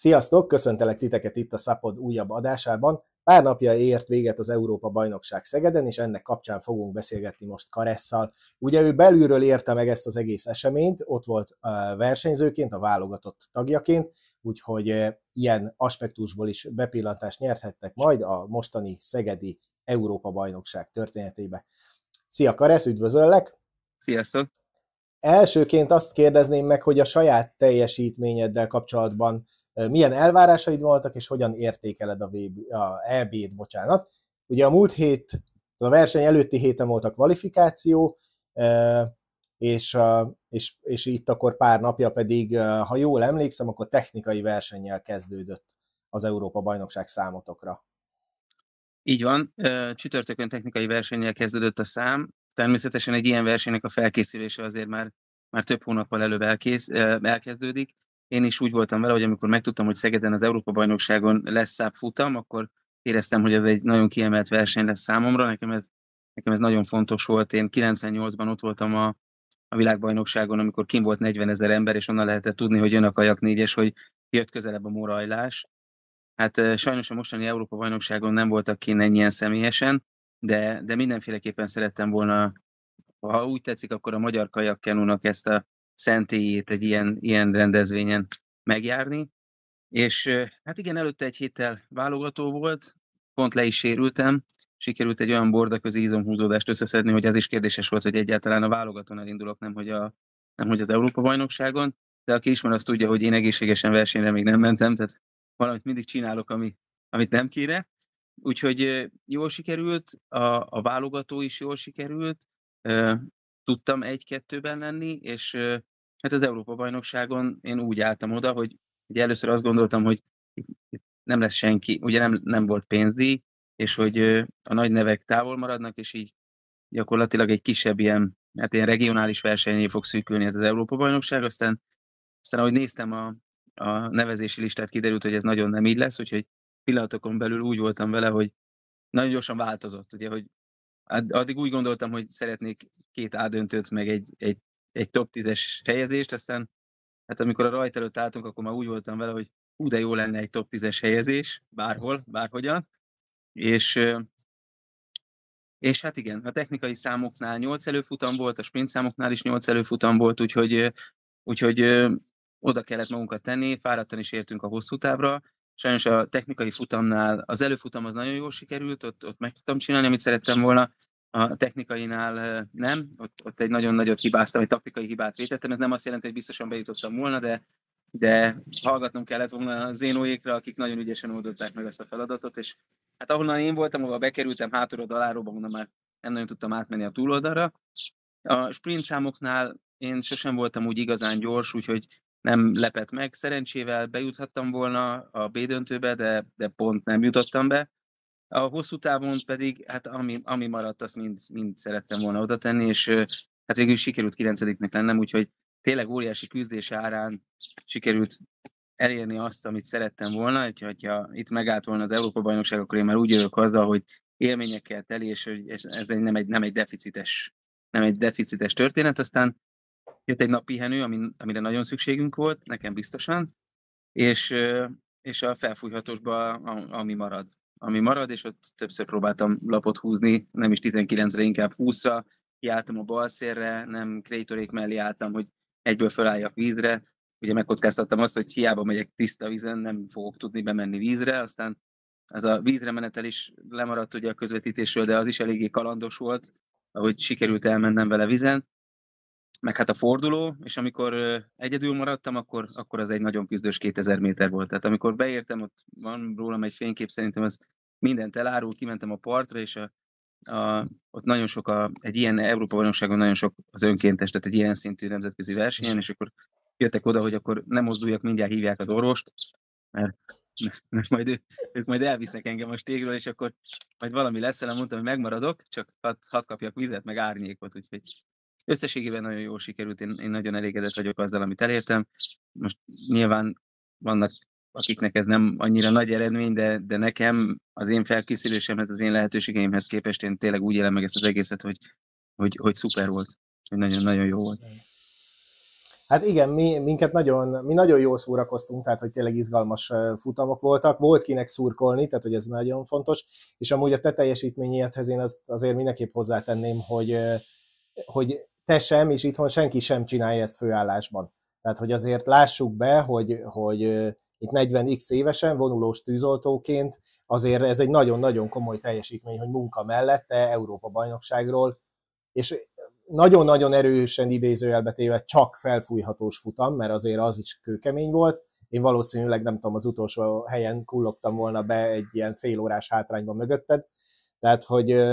Sziasztok, köszöntelek titeket itt a Szapod újabb adásában. Pár napja ért véget az Európa Bajnokság Szegeden, és ennek kapcsán fogunk beszélgetni most Karesszal. Ugye ő belülről érte meg ezt az egész eseményt, ott volt a versenyzőként, a válogatott tagjaként, úgyhogy ilyen aspektusból is bepillantást nyerhettek majd a mostani Szegedi Európa Bajnokság történetébe. Szia Karesz, üdvözöllek! Sziasztok! Elsőként azt kérdezném meg, hogy a saját teljesítményeddel kapcsolatban milyen elvárásaid voltak, és hogyan értékeled a, VB, a EB-t, bocsánat. Ugye a múlt hét, a verseny előtti héten volt a kvalifikáció, és, és, és itt akkor pár napja pedig, ha jól emlékszem, akkor technikai versennyel kezdődött az Európa-bajnokság számotokra. Így van, csütörtökön technikai versennyel kezdődött a szám. Természetesen egy ilyen versenynek a felkészülése azért már, már több hónappal előbb elkész, elkezdődik én is úgy voltam vele, hogy amikor megtudtam, hogy Szegeden az Európa-bajnokságon lesz száp futam, akkor éreztem, hogy ez egy nagyon kiemelt verseny lesz számomra. Nekem ez, nekem ez nagyon fontos volt. Én 98-ban ott voltam a, a világbajnokságon, amikor kim volt 40 ezer ember, és onnan lehetett tudni, hogy jön a kajak négyes, hogy jött közelebb a morajlás. Hát sajnos a mostani Európa-bajnokságon nem voltak kint ennyien személyesen, de, de mindenféleképpen szerettem volna, ha úgy tetszik, akkor a magyar kajakkenúnak ezt a szentélyét egy ilyen, ilyen rendezvényen megjárni. És hát igen, előtte egy héttel válogató volt, pont le is sérültem, sikerült egy olyan borda közé izomhúzódást összeszedni, hogy az is kérdéses volt, hogy egyáltalán a válogatón elindulok, nem hogy, a, nem hogy az Európa-bajnokságon, de aki ismer, az tudja, hogy én egészségesen versenyre még nem mentem, tehát valamit mindig csinálok, ami, amit nem kéne. Úgyhogy jól sikerült, a, a válogató is jól sikerült, tudtam egy-kettőben lenni, és hát az Európa-bajnokságon én úgy álltam oda, hogy ugye először azt gondoltam, hogy nem lesz senki, ugye nem, nem volt pénzdíj, és hogy a nagy nevek távol maradnak, és így gyakorlatilag egy kisebb ilyen, hát ilyen regionális versenyé fog szűkülni ez az Európa-bajnokság, aztán, aztán ahogy néztem a, a nevezési listát, kiderült, hogy ez nagyon nem így lesz, úgyhogy pillanatokon belül úgy voltam vele, hogy nagyon gyorsan változott, ugye, hogy addig úgy gondoltam, hogy szeretnék két ádöntőt, meg egy, egy, egy top 10-es helyezést, aztán hát amikor a rajt előtt álltunk, akkor már úgy voltam vele, hogy hú, de jó lenne egy top 10-es helyezés, bárhol, bárhogyan, és és hát igen, a technikai számoknál 8 előfutam volt, a sprint számoknál is 8 előfutam volt, úgyhogy, úgyhogy oda kellett magunkat tenni, fáradtan is értünk a hosszú távra, sajnos a technikai futamnál, az előfutam az nagyon jól sikerült, ott, ott meg tudtam csinálni, amit szerettem volna, a technikainál nem, ott, ott egy nagyon nagyot hibáztam, egy taktikai hibát vétettem, ez nem azt jelenti, hogy biztosan bejutottam volna, de, de hallgatnom kellett volna az énóékra, akik nagyon ügyesen oldották meg ezt a feladatot, és hát ahonnan én voltam, ahol bekerültem hátulról daláróba, onnan már nem nagyon tudtam átmenni a túloldalra. A sprint számoknál én sosem voltam úgy igazán gyors, úgyhogy nem lepett meg. Szerencsével bejuthattam volna a B döntőbe, de, de pont nem jutottam be. A hosszú távon pedig, hát ami, ami maradt, azt mind, mind szerettem volna oda tenni, és hát végül sikerült kilencediknek lennem, úgyhogy tényleg óriási küzdés árán sikerült elérni azt, amit szerettem volna, ha itt megállt volna az Európa-bajnokság, akkor én már úgy jövök haza, hogy élményekkel teli, és ez egy, nem, egy, nem egy deficites nem egy deficites történet, aztán Jött egy nap pihenő, amin, amire nagyon szükségünk volt, nekem biztosan, és, és a felfújhatósba, ami marad. Ami marad, és ott többször próbáltam lapot húzni, nem is 19-re, inkább 20-ra, kiálltam a bal szélre, nem krétorék mellé álltam, hogy egyből fölálljak vízre. Ugye megkockáztattam azt, hogy hiába megyek tiszta vízen, nem fogok tudni bemenni vízre, aztán az a vízre menetel is lemaradt ugye a közvetítésről, de az is eléggé kalandos volt, ahogy sikerült elmennem vele vizen meg hát a forduló, és amikor egyedül maradtam, akkor, akkor az egy nagyon küzdős 2000 méter volt. Tehát amikor beértem, ott van rólam egy fénykép, szerintem az mindent elárul, kimentem a partra, és a, a, ott nagyon sok, a, egy ilyen Európa bajnokságon nagyon sok az önkéntes, tehát egy ilyen szintű nemzetközi versenyen, és akkor jöttek oda, hogy akkor nem mozduljak, mindjárt hívják az orvost, mert mert majd ő, ők majd elvisznek engem a stégről, és akkor majd valami lesz, mondtam, hogy megmaradok, csak hadd hadd kapjak vizet, meg árnyékot, úgyhogy összességében nagyon jól sikerült, én, én nagyon elégedett vagyok azzal, amit elértem. Most nyilván vannak akiknek ez nem annyira nagy eredmény, de, de nekem az én felkészülésemhez, az én lehetőségeimhez képest én tényleg úgy élem meg ezt az egészet, hogy, hogy, hogy szuper volt, hogy nagyon-nagyon jó volt. Hát igen, mi, minket nagyon, mi nagyon jól szórakoztunk, tehát hogy tényleg izgalmas futamok voltak, volt kinek szurkolni, tehát hogy ez nagyon fontos, és amúgy a te teljesítményéhez én azt azért mindenképp hozzátenném, hogy, hogy te sem, és itthon senki sem csinálja ezt főállásban. Tehát, hogy azért lássuk be, hogy, hogy itt 40x évesen vonulós tűzoltóként azért ez egy nagyon-nagyon komoly teljesítmény, hogy munka mellette Európa bajnokságról, és nagyon-nagyon erősen idézőjelbe téve csak felfújhatós futam, mert azért az is kőkemény volt. Én valószínűleg nem tudom, az utolsó helyen kullogtam volna be egy ilyen félórás hátrányban mögötted, tehát, hogy,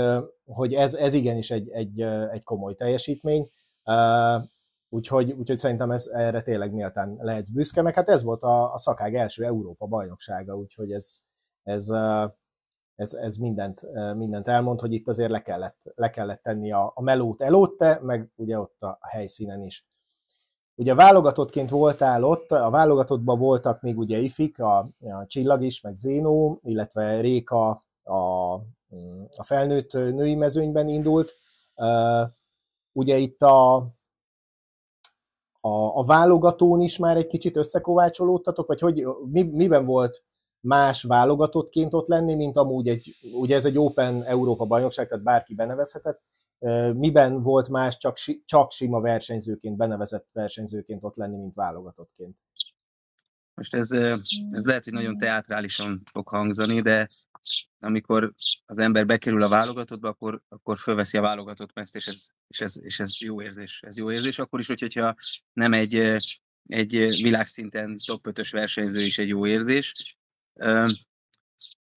hogy ez, ez igenis egy, egy, egy komoly teljesítmény, úgyhogy, úgyhogy szerintem ez, erre tényleg méltán lehetsz büszke, meg hát ez volt a, a szakág első Európa bajnoksága, úgyhogy ez, ez, ez, ez mindent, mindent elmond, hogy itt azért le kellett, le kellett tenni a, a melót előtte, meg ugye ott a helyszínen is. Ugye válogatottként voltál ott, a válogatottban voltak még ugye Ifik, a, a Csillag is, meg Zénó, illetve Réka, a Mm, a felnőtt női mezőnyben indult. Ugye itt a, a, a válogatón is már egy kicsit összekovácsolódtatok, vagy hogy mi, miben volt más válogatottként ott lenni, mint amúgy egy, ugye ez egy Open Európa bajnokság, tehát bárki benevezhetett, miben volt más csak, csak sima versenyzőként, benevezett versenyzőként ott lenni, mint válogatottként? Most ez, ez lehet, hogy nagyon teátrálisan fog hangzani, de amikor az ember bekerül a válogatottba, akkor, akkor fölveszi a válogatott meszt, és ez, és, ez, és ez jó érzés. Ez jó érzés, akkor is, hogyha nem egy, egy világszinten top 5-ös versenyző is egy jó érzés.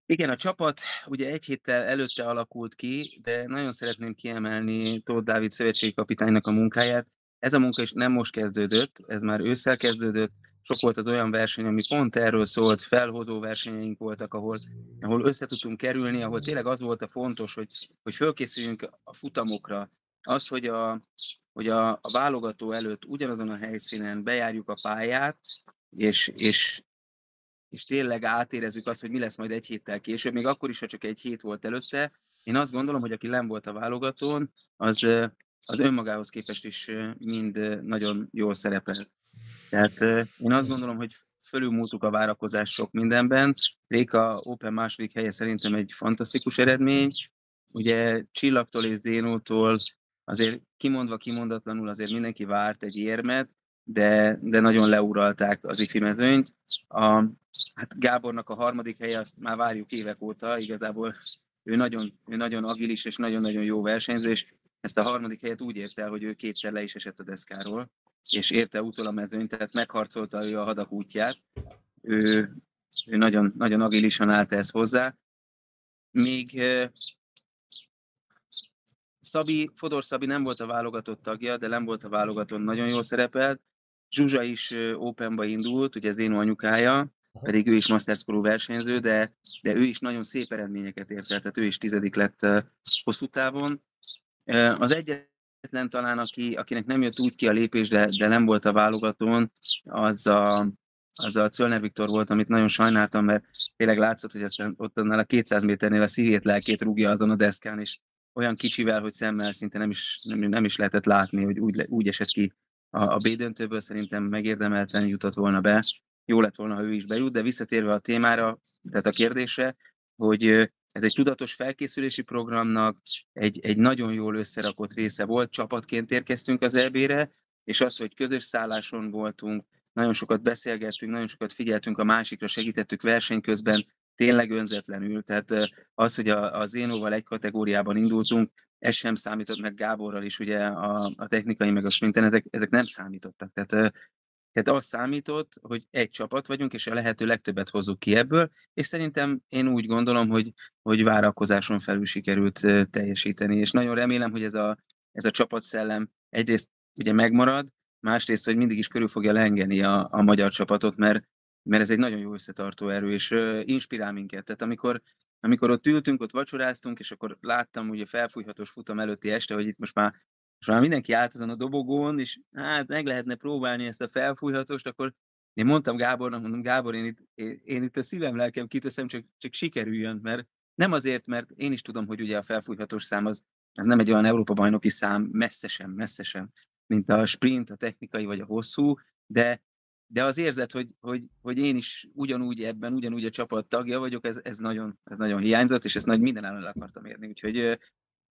Igen, a csapat ugye egy héttel előtte alakult ki, de nagyon szeretném kiemelni Tóth Dávid szövetségi kapitánynak a munkáját. Ez a munka is nem most kezdődött, ez már ősszel kezdődött, sok volt az olyan verseny, ami pont erről szólt, felhozó versenyeink voltak, ahol, ahol össze tudtunk kerülni, ahol tényleg az volt a fontos, hogy, hogy fölkészüljünk a futamokra. Az, hogy a, hogy a, a válogató előtt ugyanazon a helyszínen bejárjuk a pályát, és, és, és tényleg átérezzük azt, hogy mi lesz majd egy héttel később, még akkor is, ha csak egy hét volt előtte. Én azt gondolom, hogy aki nem volt a válogatón, az, az önmagához képest is mind nagyon jól szerepelt. Tehát én azt gondolom, hogy fölülmúltuk a várakozás sok mindenben. Réka Open második helye szerintem egy fantasztikus eredmény. Ugye Csillagtól és Zénótól azért kimondva kimondatlanul azért mindenki várt egy érmet, de, de nagyon leuralták az ifi mezőnyt. A, hát Gábornak a harmadik helye, azt már várjuk évek óta, igazából ő nagyon, ő nagyon agilis és nagyon-nagyon jó versenyző, és ezt a harmadik helyet úgy ért el, hogy ő kétszer le is esett a deszkáról és érte utol a mezőn tehát megharcolta ő a hadak útját. Ő, ő nagyon, nagyon agilisan állt ez hozzá. Még Szabi, Fodor Szabi nem volt a válogatott tagja, de nem volt a válogatott nagyon jól szerepelt. Zsuzsa is Openba indult, ugye az én anyukája, pedig ő is masterskorú versenyző, de, de ő is nagyon szép eredményeket ért el, tehát ő is tizedik lett hosszú távon. Az egyet egyetlen talán, aki, akinek nem jött úgy ki a lépés, de, de nem volt a válogatón, az a, az a Czölner Viktor volt, amit nagyon sajnáltam, mert tényleg látszott, hogy aztán ott annál a 200 méternél a szívét, lelkét rúgja azon a deszkán, és olyan kicsivel, hogy szemmel szinte nem is, nem, nem is lehetett látni, hogy úgy, úgy esett ki a, a B döntőből, szerintem megérdemelten jutott volna be. Jó lett volna, ha ő is bejut, de visszatérve a témára, tehát a kérdése, hogy ez egy tudatos felkészülési programnak egy, egy nagyon jól összerakott része volt. Csapatként érkeztünk az EB-re, és az, hogy közös szálláson voltunk, nagyon sokat beszélgettünk, nagyon sokat figyeltünk a másikra, segítettük verseny közben, tényleg önzetlenül. Tehát az, hogy a, az Zénóval egy kategóriában indultunk, ez sem számított meg Gáborral is, ugye a, a technikai meg a sprinten, ezek, ezek nem számítottak. Tehát tehát az számított, hogy egy csapat vagyunk, és a lehető legtöbbet hozzuk ki ebből, és szerintem én úgy gondolom, hogy, hogy várakozáson felül sikerült teljesíteni, és nagyon remélem, hogy ez a, ez a csapatszellem egyrészt ugye megmarad, másrészt, hogy mindig is körül fogja lengeni a, a magyar csapatot, mert, mert ez egy nagyon jó összetartó erő, és uh, inspirál minket. Tehát amikor, amikor ott ültünk, ott vacsoráztunk, és akkor láttam ugye felfújhatós futam előtti este, hogy itt most már most már mindenki állt azon a dobogón, és hát meg lehetne próbálni ezt a felfújhatóst, akkor én mondtam Gábornak, mondom, Gábor, én itt, én, én itt a szívem, lelkem kiteszem, csak, csak sikerüljön, mert nem azért, mert én is tudom, hogy ugye a felfújhatós szám az, az nem egy olyan Európa-bajnoki szám, messze sem, messze sem, mint a sprint, a technikai vagy a hosszú, de, de az érzet, hogy, hogy, hogy én is ugyanúgy ebben, ugyanúgy a csapat tagja vagyok, ez, ez, nagyon, ez nagyon hiányzott, és ezt nagy minden ellen akartam érni. Úgyhogy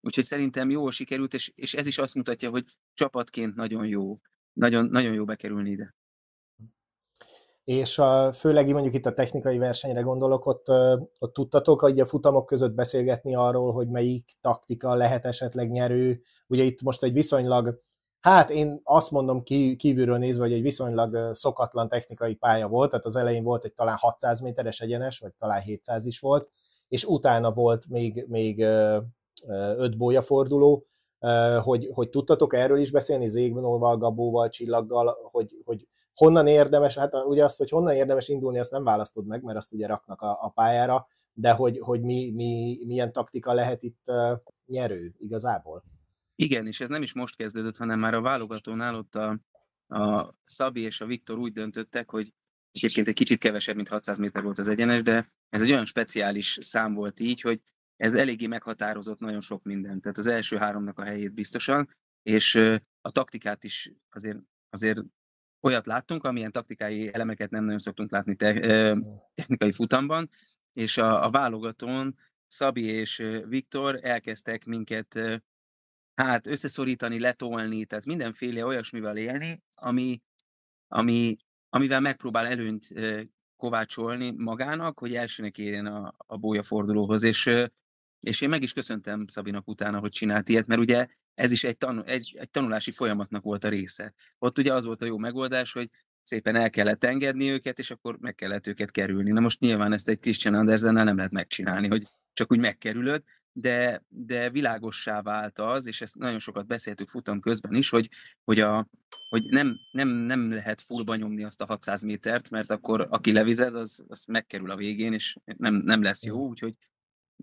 Úgyhogy szerintem jól sikerült, és, és ez is azt mutatja, hogy csapatként nagyon jó, nagyon, nagyon jó bekerülni ide. És a, főleg mondjuk itt a technikai versenyre gondolok, ott, ott tudtatok hogy a futamok között beszélgetni arról, hogy melyik taktika lehet esetleg nyerő. Ugye itt most egy viszonylag, hát én azt mondom ki, kívülről nézve, hogy egy viszonylag szokatlan technikai pálya volt, tehát az elején volt egy talán 600 méteres egyenes, vagy talán 700 is volt, és utána volt még, még öt forduló, hogy, hogy tudtatok erről is beszélni Zégnóval, Gabóval, Csillaggal, hogy, hogy honnan érdemes, hát ugye azt, hogy honnan érdemes indulni, azt nem választod meg, mert azt ugye raknak a, a pályára, de hogy, hogy mi, mi, milyen taktika lehet itt nyerő igazából. Igen, és ez nem is most kezdődött, hanem már a válogatónál ott a, a Szabi és a Viktor úgy döntöttek, hogy egyébként egy kicsit kevesebb, mint 600 méter volt az egyenes, de ez egy olyan speciális szám volt így, hogy ez eléggé meghatározott nagyon sok mindent. Tehát az első háromnak a helyét biztosan, és a taktikát is azért, azért olyat láttunk, amilyen taktikai elemeket nem nagyon szoktunk látni te, technikai futamban, és a, a válogatón Szabi és Viktor elkezdtek minket hát összeszorítani, letolni, tehát mindenféle olyasmivel élni, ami, ami, amivel megpróbál előnyt kovácsolni magának, hogy elsőnek érjen a, a bója fordulóhoz, és és én meg is köszöntem Szabinak utána, hogy csinált ilyet, mert ugye ez is egy, tanul, egy, egy tanulási folyamatnak volt a része. Ott ugye az volt a jó megoldás, hogy szépen el kellett engedni őket, és akkor meg kellett őket kerülni. Na most nyilván ezt egy Christian Andersennel nem lehet megcsinálni, hogy csak úgy megkerülöd, de, de világossá vált az, és ezt nagyon sokat beszéltük futam közben is, hogy, hogy, a, hogy nem, nem, nem lehet fullba nyomni azt a 600 métert, mert akkor aki levizez, az, az megkerül a végén, és nem, nem lesz jó, úgyhogy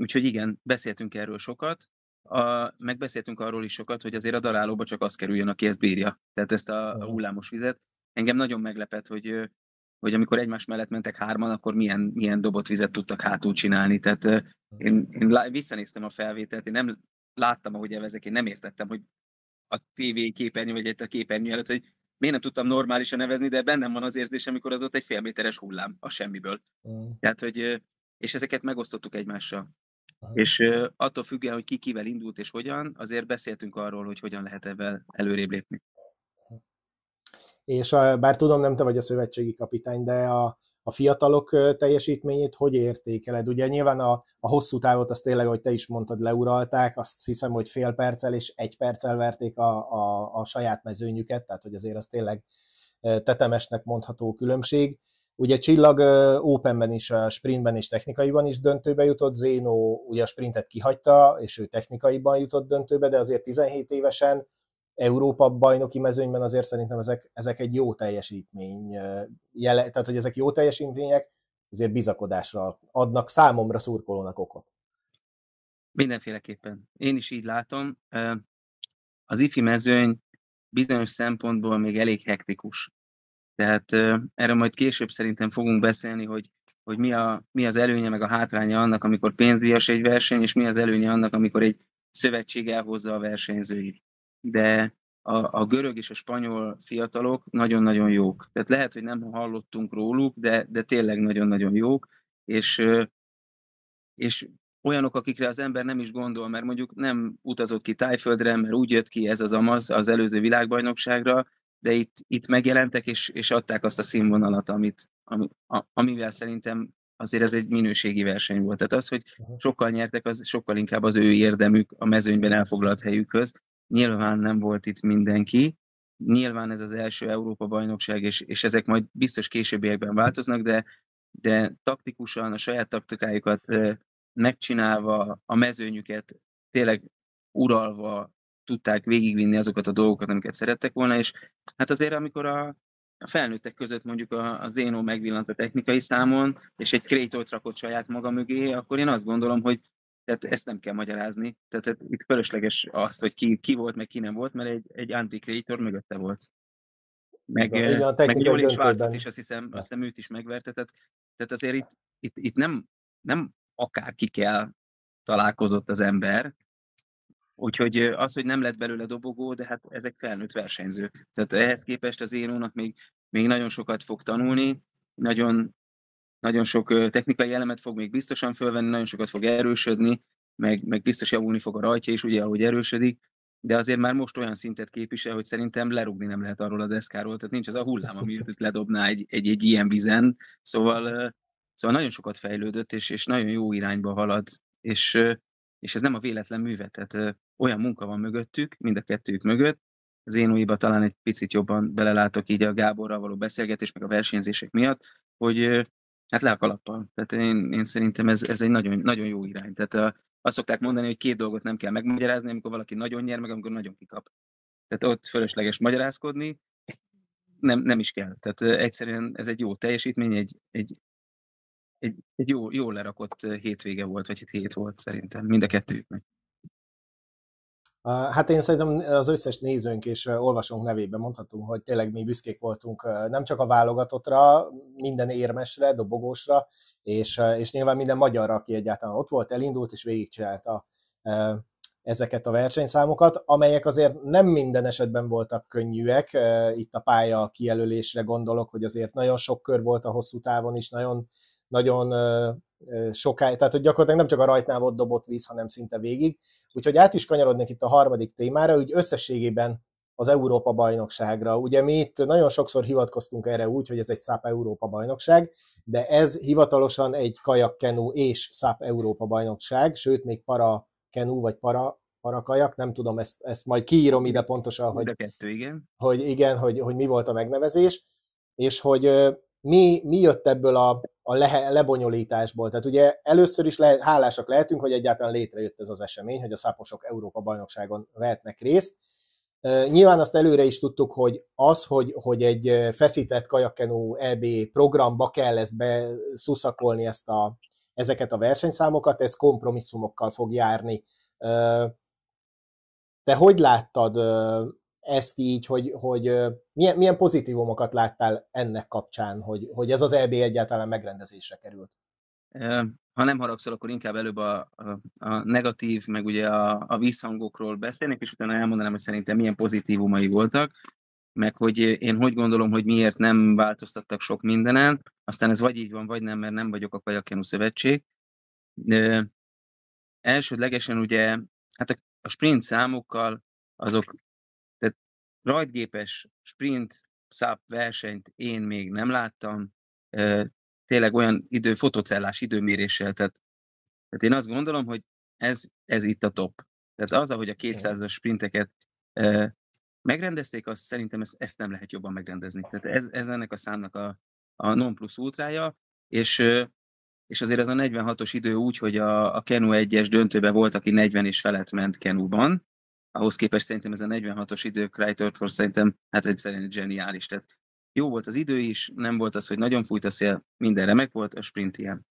Úgyhogy igen, beszéltünk erről sokat, a, megbeszéltünk arról is sokat, hogy azért a darálóba csak az kerüljön, aki ezt bírja. Tehát ezt a, a hullámos vizet. Engem nagyon meglepett, hogy, hogy amikor egymás mellett mentek hárman, akkor milyen, milyen dobott vizet tudtak hátul csinálni. Tehát én, én visszanéztem a felvételt, én nem láttam, ahogy evezek, én nem értettem, hogy a TV képernyő, vagy egy a képernyő előtt, hogy miért nem tudtam normálisan nevezni, de bennem van az érzés, amikor az ott egy félméteres hullám a semmiből. Mm. Tehát, hogy, és ezeket megosztottuk egymással. És attól függően, hogy ki kivel indult és hogyan, azért beszéltünk arról, hogy hogyan lehet ebben előrébb lépni. És a, bár tudom, nem te vagy a szövetségi kapitány, de a, a fiatalok teljesítményét hogy értékeled? Ugye nyilván a, a hosszú távot, azt tényleg, hogy te is mondtad, leuralták, azt hiszem, hogy fél perccel és egy perccel verték a, a, a saját mezőnyüket, tehát hogy azért az tényleg tetemesnek mondható különbség Ugye Csillag Openben is, a sprintben és technikaiban is döntőbe jutott, Zénó ugye a sprintet kihagyta, és ő technikaiban jutott döntőbe, de azért 17 évesen Európa bajnoki mezőnyben azért szerintem ezek, ezek egy jó teljesítmény, jele, tehát hogy ezek jó teljesítmények, azért bizakodásra adnak számomra szurkolónak okot. Mindenféleképpen. Én is így látom. Az ifi mezőny bizonyos szempontból még elég hektikus. Tehát erről majd később szerintem fogunk beszélni, hogy, hogy mi, a, mi az előnye meg a hátránya annak, amikor pénzdíjas egy verseny, és mi az előnye annak, amikor egy szövetség elhozza a versenyzőit. De a, a görög és a spanyol fiatalok nagyon-nagyon jók. Tehát lehet, hogy nem hallottunk róluk, de, de tényleg nagyon-nagyon jók, és, és olyanok, akikre az ember nem is gondol, mert mondjuk nem utazott ki Tájföldre, mert úgy jött ki ez az amaz az előző világbajnokságra, de itt, itt megjelentek, és, és adták azt a színvonalat, amit, ami, a, amivel szerintem azért ez egy minőségi verseny volt. Tehát az, hogy sokkal nyertek, az sokkal inkább az ő érdemük a mezőnyben elfoglalt helyükhöz. Nyilván nem volt itt mindenki, nyilván ez az első Európa-bajnokság, és, és ezek majd biztos későbbiekben változnak, de, de taktikusan a saját taktikájukat eh, megcsinálva, a mezőnyüket tényleg uralva, tudták végigvinni azokat a dolgokat, amiket szerettek volna, és hát azért, amikor a a felnőttek között mondjuk a, a Zénó megvillant a technikai számon, és egy krétót rakott saját maga mögé, akkor én azt gondolom, hogy tehát ezt nem kell magyarázni. Tehát, tehát itt fölösleges az, hogy ki, ki volt, meg ki nem volt, mert egy, egy anti-creator mögötte volt. Meg, Igen, meg meg Joli Schwarzot is, azt hiszem, azt hiszem őt is megverte. Tehát, tehát azért itt, itt, itt nem, nem akárki kell találkozott az ember, Úgyhogy az, hogy nem lett belőle dobogó, de hát ezek felnőtt versenyzők. Tehát ehhez képest az Énónak még, még nagyon sokat fog tanulni, nagyon, nagyon sok technikai elemet fog még biztosan fölvenni, nagyon sokat fog erősödni, meg, meg biztos javulni fog a rajtja is, ugye, ahogy erősödik, de azért már most olyan szintet képvisel, hogy szerintem lerugni nem lehet arról a deszkáról, tehát nincs az a hullám, ami őt ledobná egy, egy, egy ilyen vizen, szóval, szóval nagyon sokat fejlődött, és, és nagyon jó irányba halad, és, és ez nem a véletlen műve, tehát olyan munka van mögöttük, mind a kettőjük mögött. Az én újba talán egy picit jobban belelátok így a Gáborral való beszélgetés, meg a versenyzések miatt, hogy hát le a kalappal. Tehát én, én szerintem ez, ez egy nagyon, nagyon jó irány. Tehát a, azt szokták mondani, hogy két dolgot nem kell megmagyarázni, amikor valaki nagyon nyer, meg amikor nagyon kikap. Tehát ott fölösleges magyarázkodni, nem, nem is kell. Tehát egyszerűen ez egy jó teljesítmény, egy, egy, egy, egy jó, jó lerakott hétvége volt, vagy hét volt szerintem, mind a kettőjüknek. Hát én szerintem az összes nézőnk és olvasónk nevében mondhatom, hogy tényleg mi büszkék voltunk nem csak a válogatottra, minden érmesre, dobogósra, és, és nyilván minden magyarra, aki egyáltalán ott volt, elindult és végigcsinálta ezeket a versenyszámokat, amelyek azért nem minden esetben voltak könnyűek. Itt a pálya kijelölésre gondolok, hogy azért nagyon sok kör volt a hosszú távon is, nagyon, nagyon sokáig, tehát hogy gyakorlatilag nem csak a rajtnál volt dobott víz, hanem szinte végig. Úgyhogy át is kanyarodnék itt a harmadik témára, úgy összességében az Európa bajnokságra. Ugye mi itt nagyon sokszor hivatkoztunk erre úgy, hogy ez egy SAP Európa bajnokság, de ez hivatalosan egy kajakkenú és SAP Európa bajnokság, sőt még para kenú vagy para parakajak, nem tudom, ezt, ezt majd kiírom ide pontosan, hogy, kettő, igen. hogy igen, hogy, hogy mi volt a megnevezés, és hogy mi, mi jött ebből a, a le, lebonyolításból? Tehát ugye először is le, hálásak lehetünk, hogy egyáltalán létrejött ez az esemény, hogy a száposok Európa bajnokságon vehetnek részt. Nyilván azt előre is tudtuk, hogy az, hogy, hogy egy feszített kajakkenú EB programba kell ezt beszuszakolni ezt a, ezeket a versenyszámokat, ez kompromisszumokkal fog járni. Te hogy láttad ezt így, hogy, hogy milyen, milyen pozitívumokat láttál ennek kapcsán, hogy, hogy ez az EB egyáltalán megrendezésre került? Ha nem haragszol, akkor inkább előbb a, a, a negatív, meg ugye a, a visszhangokról beszélnék, és utána elmondanám, hogy szerintem milyen pozitívumai voltak, meg hogy én hogy gondolom, hogy miért nem változtattak sok mindenen, aztán ez vagy így van, vagy nem, mert nem vagyok a Kajakenu Szövetség. De elsődlegesen ugye, hát a, a sprint számokkal azok rajtgépes sprint száp versenyt én még nem láttam, tényleg olyan idő, fotocellás időméréssel, tehát, tehát én azt gondolom, hogy ez, ez itt a top. Tehát az, ahogy a 200-as sprinteket megrendezték, azt szerintem ezt, ezt nem lehet jobban megrendezni. Tehát ez, ez ennek a számnak a, a non plus ultrája, és, és azért az a 46-os idő úgy, hogy a, a Kenu 1-es döntőben volt, aki 40 és felett ment Kenuban, ahhoz képest szerintem ez a 46-os idő Crichton szerintem hát egyszerűen zseniális. Tehát jó volt az idő is, nem volt az, hogy nagyon fújt a szél, minden remek volt, a sprint ilyen.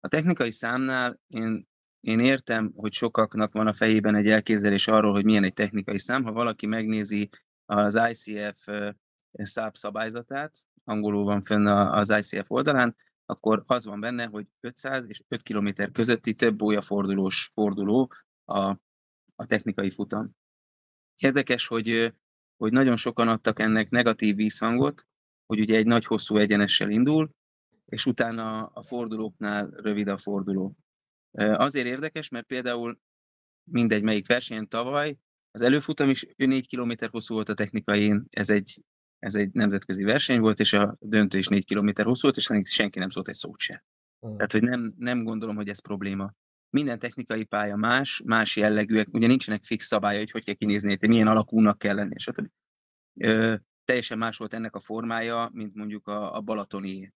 A technikai számnál én, én értem, hogy sokaknak van a fejében egy elképzelés arról, hogy milyen egy technikai szám. Ha valaki megnézi az ICF száp szabályzatát, angolul van fenn az ICF oldalán, akkor az van benne, hogy 500 és 5 km közötti több fordulós forduló a a technikai futam. Érdekes, hogy, hogy nagyon sokan adtak ennek negatív vízhangot, hogy ugye egy nagy hosszú egyenessel indul, és utána a fordulóknál rövid a forduló. Azért érdekes, mert például mindegy melyik versenyen tavaly, az előfutam is 4 km hosszú volt a technikai, ez egy, ez egy nemzetközi verseny volt, és a döntő is 4 km hosszú volt, és senki nem szólt egy szót se. Hmm. Tehát, hogy nem, nem gondolom, hogy ez probléma minden technikai pálya más, más jellegűek, ugye nincsenek fix szabálya, hogy hogy kell kinézni, milyen alakúnak kell lenni, stb. Ö, teljesen más volt ennek a formája, mint mondjuk a, a balatoni,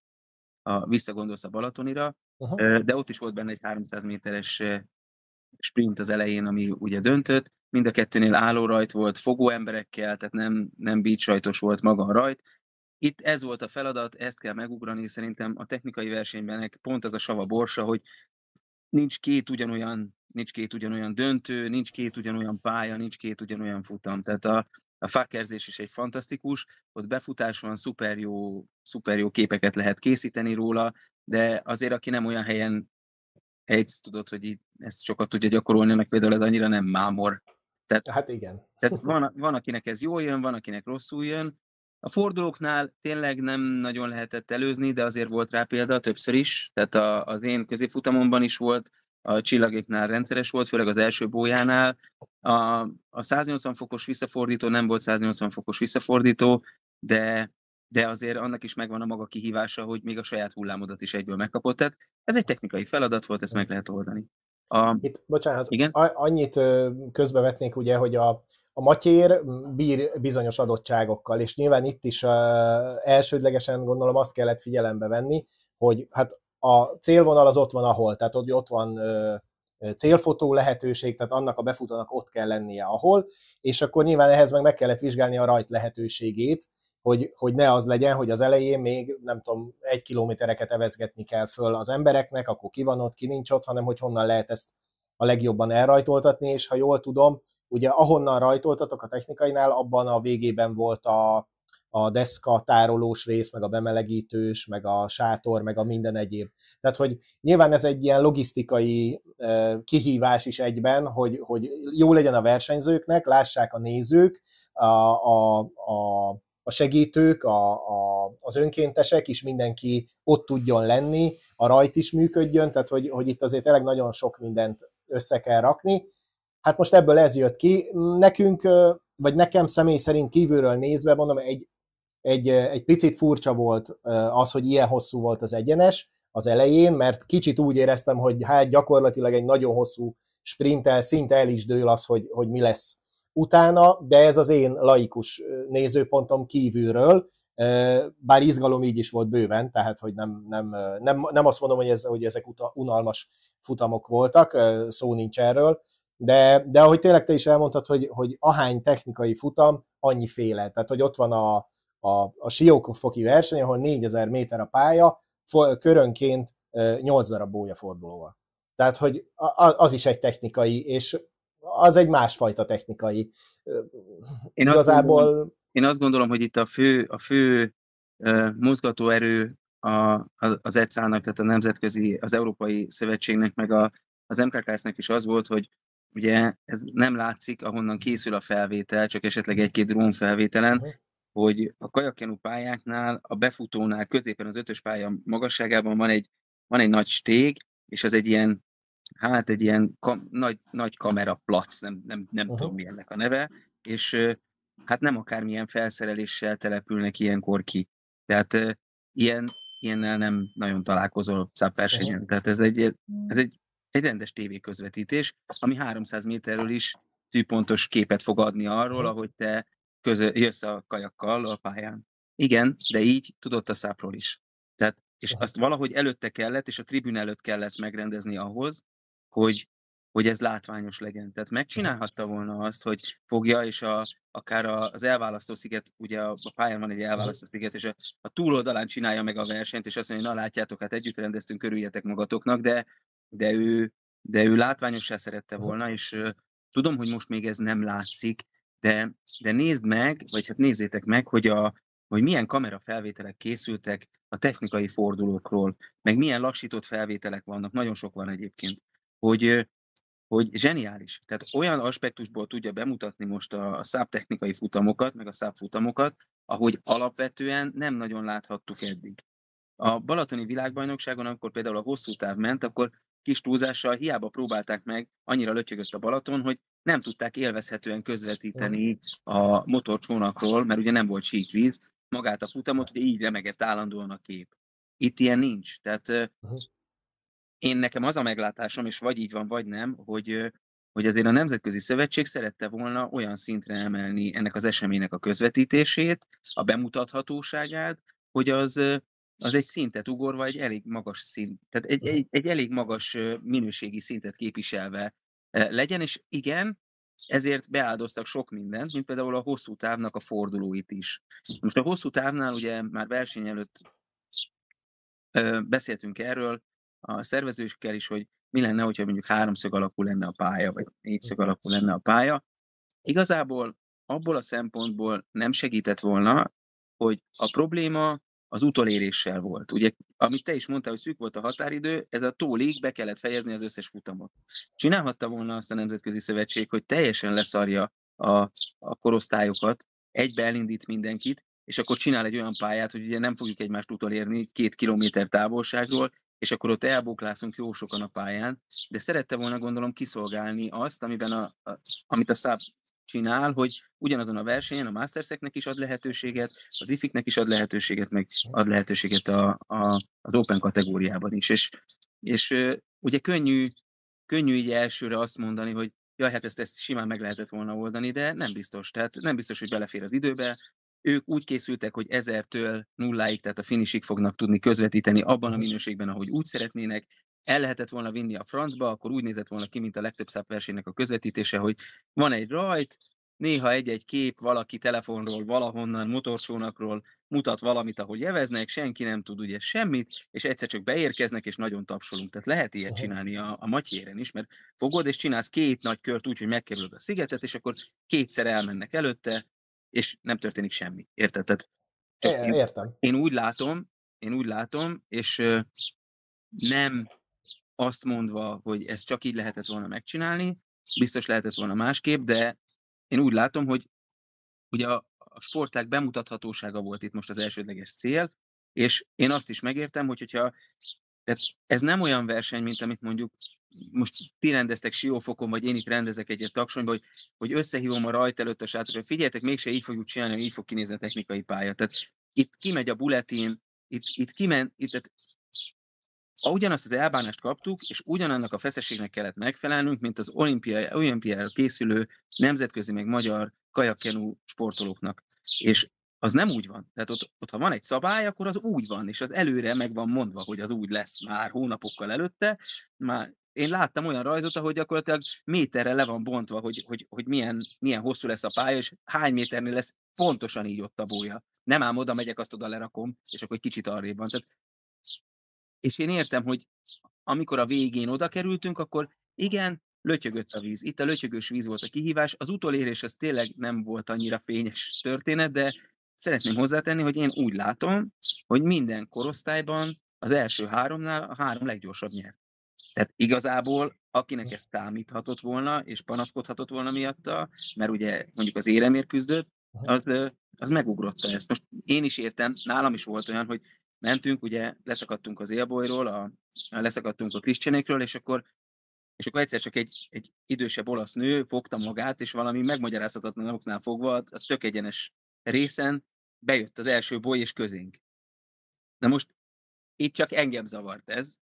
a, visszagondolsz a Balatonira, Ö, de ott is volt benne egy 300 méteres sprint az elején, ami ugye döntött, mind a kettőnél álló rajt volt, fogó emberekkel, tehát nem, nem beach rajtos volt maga a rajt. Itt ez volt a feladat, ezt kell megugrani, szerintem a technikai versenyben pont az a sava borsa, hogy nincs két ugyanolyan, nincs két ugyanolyan döntő, nincs két ugyanolyan pálya, nincs két ugyanolyan futam. Tehát a, a fakkerzés is egy fantasztikus, ott befutás van, szuper jó, szuper jó képeket lehet készíteni róla, de azért, aki nem olyan helyen helysz, tudod, hogy így ezt sokat tudja gyakorolni, annak például ez annyira nem mámor. Tehát, hát igen. Tehát van, van, akinek ez jól jön, van, akinek rosszul jön, a fordulóknál tényleg nem nagyon lehetett előzni, de azért volt rá példa többször is. Tehát a, az én középfutamomban is volt, a csillagéknál rendszeres volt, főleg az első bójánál. A, a 180 fokos visszafordító nem volt 180 fokos visszafordító, de de azért annak is megvan a maga kihívása, hogy még a saját hullámodat is egyből megkapod. Tehát ez egy technikai feladat volt, ezt meg lehet oldani. A... Itt, bocsánat, igen? A- annyit közbevetnék ugye, hogy a, a matyér bír bizonyos adottságokkal, és nyilván itt is uh, elsődlegesen gondolom azt kellett figyelembe venni, hogy hát a célvonal az ott van, ahol, tehát hogy ott van uh, célfotó lehetőség, tehát annak a befutónak ott kell lennie, ahol, és akkor nyilván ehhez meg meg kellett vizsgálni a rajt lehetőségét, hogy, hogy ne az legyen, hogy az elején még, nem tudom, egy kilométereket evezgetni kell föl az embereknek, akkor ki van ott, ki nincs ott, hanem hogy honnan lehet ezt a legjobban elrajtoltatni, és ha jól tudom, Ugye ahonnan rajtoltatok a technikainál, abban a végében volt a, a deszka tárolós rész, meg a bemelegítős, meg a sátor, meg a minden egyéb. Tehát, hogy nyilván ez egy ilyen logisztikai kihívás is egyben, hogy, hogy jó legyen a versenyzőknek, lássák a nézők, a, a, a, a segítők, a, a, az önkéntesek is mindenki ott tudjon lenni, a rajt is működjön, tehát hogy, hogy itt azért tényleg nagyon sok mindent össze kell rakni, Hát most ebből ez jött ki. Nekünk, vagy nekem személy szerint kívülről nézve, mondom, egy, egy, egy picit furcsa volt az, hogy ilyen hosszú volt az egyenes az elején, mert kicsit úgy éreztem, hogy hát gyakorlatilag egy nagyon hosszú sprinttel szinte el is dől az, hogy, hogy mi lesz utána, de ez az én laikus nézőpontom kívülről, bár izgalom így is volt bőven, tehát hogy nem, nem, nem, nem azt mondom, hogy, ez, hogy ezek unalmas futamok voltak, szó nincs erről, de, de ahogy tényleg te is elmondtad, hogy, hogy ahány technikai futam, annyi féle. Tehát, hogy ott van a, a, a Siófoki verseny, ahol 4000 méter a pálya, for, körönként 8 darab fordulóval. Tehát, hogy az is egy technikai, és az egy másfajta technikai. Én Igazából... Azt gondolom, én azt gondolom, hogy itt a fő, a fő mozgatóerő a, az ECA-nak, tehát a nemzetközi, az Európai Szövetségnek, meg a, az MKKS-nek is az volt, hogy ugye ez nem látszik, ahonnan készül a felvétel, csak esetleg egy-két drón felvételen, hogy a kajakkenú pályáknál, a befutónál középen az ötös pálya magasságában van egy, van egy nagy stég, és az egy ilyen, hát egy ilyen kam, nagy, nagy kameraplac, nem, nem, nem uh-huh. tudom mi ennek a neve, és hát nem akármilyen felszereléssel települnek ilyenkor ki. Tehát ilyen, ilyennel nem nagyon találkozol szápversenyen. Tehát ez egy, ez egy egy rendes tévéközvetítés, ami 300 méterről is tűpontos képet fog adni arról, ahogy te közö, jössz a kajakkal a pályán. Igen, de így tudott a szápról is. Tehát, és azt valahogy előtte kellett, és a tribün előtt kellett megrendezni ahhoz, hogy, hogy ez látványos legyen. Tehát megcsinálhatta volna azt, hogy fogja, és a, akár az elválasztó sziget, ugye a, pályán van egy elválasztó sziget, és a, a túloldalán csinálja meg a versenyt, és azt mondja, na látjátok, hát együtt rendeztünk, körüljetek magatoknak, de de ő, de ő látványosá szerette volna, és tudom, hogy most még ez nem látszik, de, de nézd meg, vagy hát nézzétek meg, hogy, a, hogy milyen kamerafelvételek készültek a technikai fordulókról, meg milyen lassított felvételek vannak, nagyon sok van egyébként, hogy, hogy zseniális. Tehát olyan aspektusból tudja bemutatni most a, a technikai futamokat, meg a futamokat, ahogy alapvetően nem nagyon láthattuk eddig. A Balatoni világbajnokságon, amikor például a hosszú táv ment, akkor kis túlzással hiába próbálták meg, annyira lötyögött a Balaton, hogy nem tudták élvezhetően közvetíteni a motorcsónakról, mert ugye nem volt síkvíz, magát a futamot, hogy így remegett állandóan a kép. Itt ilyen nincs. Tehát én nekem az a meglátásom, és vagy így van, vagy nem, hogy hogy azért a Nemzetközi Szövetség szerette volna olyan szintre emelni ennek az eseménynek a közvetítését, a bemutathatóságát, hogy az az egy szintet ugorva, egy elég magas szint, tehát egy, uh-huh. egy, egy elég magas minőségi szintet képviselve legyen, és igen, ezért beáldoztak sok mindent, mint például a hosszú távnak a fordulóit is. Most a hosszú távnál ugye már verseny előtt beszéltünk erről a szervezőskkel is, hogy mi lenne, hogyha mondjuk háromszög alakú lenne a pálya, vagy négyszög uh-huh. alakú lenne a pálya. Igazából abból a szempontból nem segített volna, hogy a probléma az utoléréssel volt. Ugye, amit te is mondtál, hogy szűk volt a határidő, ez a tólig be kellett fejezni az összes futamot. Csinálhatta volna azt a Nemzetközi Szövetség, hogy teljesen leszarja a, a korosztályokat, egybe elindít mindenkit, és akkor csinál egy olyan pályát, hogy ugye nem fogjuk egymást utolérni két kilométer távolságról, és akkor ott elbóklászunk jó sokan a pályán, de szerette volna gondolom kiszolgálni azt, amiben a, a, amit a Száb csinál, hogy ugyanazon a versenyen a Masterseknek is ad lehetőséget, az ifiknek is ad lehetőséget, meg ad lehetőséget a, a, az Open kategóriában is. És, és ugye könnyű, könnyű így elsőre azt mondani, hogy jaj, hát ezt, ezt simán meg lehetett volna oldani, de nem biztos. Tehát nem biztos, hogy belefér az időbe. Ők úgy készültek, hogy ezertől nulláig, tehát a finisig fognak tudni közvetíteni abban a minőségben, ahogy úgy szeretnének, el lehetett volna vinni a francba, akkor úgy nézett volna ki, mint a legtöbb versenynek a közvetítése, hogy van egy rajt, néha egy-egy kép valaki telefonról, valahonnan, motorcsónakról mutat valamit, ahogy jeveznek, senki nem tud ugye semmit, és egyszer csak beérkeznek, és nagyon tapsolunk. Tehát lehet ilyet csinálni a, a matyéren is, mert fogod, és csinálsz két nagy kört úgy, hogy megkerülöd a szigetet, és akkor kétszer elmennek előtte, és nem történik semmi. Érted? Tehát é, én, értem. Én úgy látom, én úgy látom, és nem azt mondva, hogy ez csak így lehetett volna megcsinálni, biztos lehetett volna másképp, de én úgy látom, hogy ugye a, a sportág bemutathatósága volt itt most az elsődleges cél, és én azt is megértem, hogy hogyha tehát ez nem olyan verseny, mint amit mondjuk most ti rendeztek siófokon, vagy én itt rendezek egyet taksonyba, hogy, hogy összehívom a rajt előtt a srácokat, hogy figyeljetek, mégse így fogjuk csinálni, hogy így fog kinézni a technikai pálya. Tehát itt kimegy a buletin, itt, itt kimen, itt, tehát ugyanazt az elbánást kaptuk, és ugyanannak a feszességnek kellett megfelelnünk, mint az olimpiai, olimpiára készülő nemzetközi, meg magyar kajakkenú sportolóknak. És az nem úgy van. Tehát ott, ott, ha van egy szabály, akkor az úgy van, és az előre meg van mondva, hogy az úgy lesz már hónapokkal előtte. Már én láttam olyan rajzot, ahogy gyakorlatilag méterre le van bontva, hogy, hogy, hogy milyen, milyen hosszú lesz a pálya, és hány méternél lesz pontosan így ott a bója. Nem ám oda megyek, azt oda lerakom, és akkor egy kicsit arrébb van. Tehát és én értem, hogy amikor a végén oda kerültünk, akkor igen, lötyögött a víz. Itt a lötyögős víz volt a kihívás. Az utolérés az tényleg nem volt annyira fényes történet, de szeretném hozzátenni, hogy én úgy látom, hogy minden korosztályban az első háromnál a három leggyorsabb nyert. Tehát igazából, akinek ez támíthatott volna, és panaszkodhatott volna miatta, mert ugye mondjuk az éremért küzdött, az, az megugrotta ezt. Most én is értem, nálam is volt olyan, hogy mentünk, ugye leszakadtunk az élbolyról, a, leszakadtunk a Krisztienékről, és akkor és akkor egyszer csak egy, egy idősebb olasz nő fogta magát, és valami megmagyarázhatatlan oknál fogva, az tök egyenes részen bejött az első boly és közénk. Na most itt csak engem zavart ez,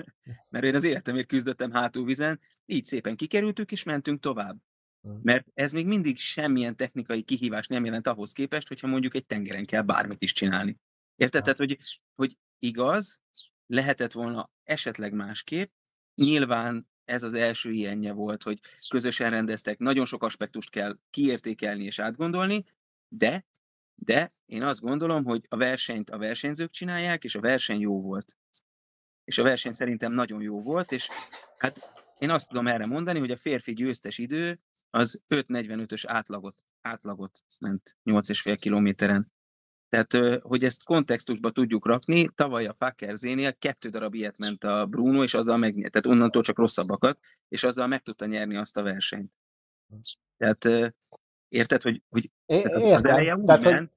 mert én az életemért küzdöttem hátulvizen, így szépen kikerültük és mentünk tovább. Hm. Mert ez még mindig semmilyen technikai kihívás nem jelent ahhoz képest, hogyha mondjuk egy tengeren kell bármit is csinálni. Érted? Tehát, hogy, hogy igaz, lehetett volna esetleg másképp. Nyilván ez az első ilyenje volt, hogy közösen rendeztek, nagyon sok aspektust kell kiértékelni és átgondolni, de, de én azt gondolom, hogy a versenyt a versenyzők csinálják, és a verseny jó volt. És a verseny szerintem nagyon jó volt, és hát én azt tudom erre mondani, hogy a férfi győztes idő az 5.45-ös átlagot, átlagot ment 8,5 kilométeren. Tehát, hogy ezt kontextusba tudjuk rakni, tavaly a Fakerzénél kettő darab ilyet ment a Bruno, és azzal meg, tehát onnantól csak rosszabbakat, és azzal meg tudta nyerni azt a versenyt. Tehát érted, hogy, hogy tehát az, az eleje úgy tehát, ment,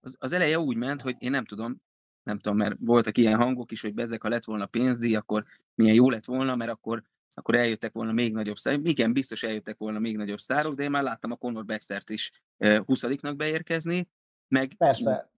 az, az eleje úgy ment, hogy én nem tudom, nem tudom, mert voltak ilyen hangok is, hogy ezek, ha lett volna pénzdíj, akkor milyen jó lett volna, mert akkor akkor eljöttek volna még nagyobb sztárok. Igen, biztos eljöttek volna még nagyobb sztárok, de én már láttam a Conor Baxtert is 20-nak beérkezni, meg Persze.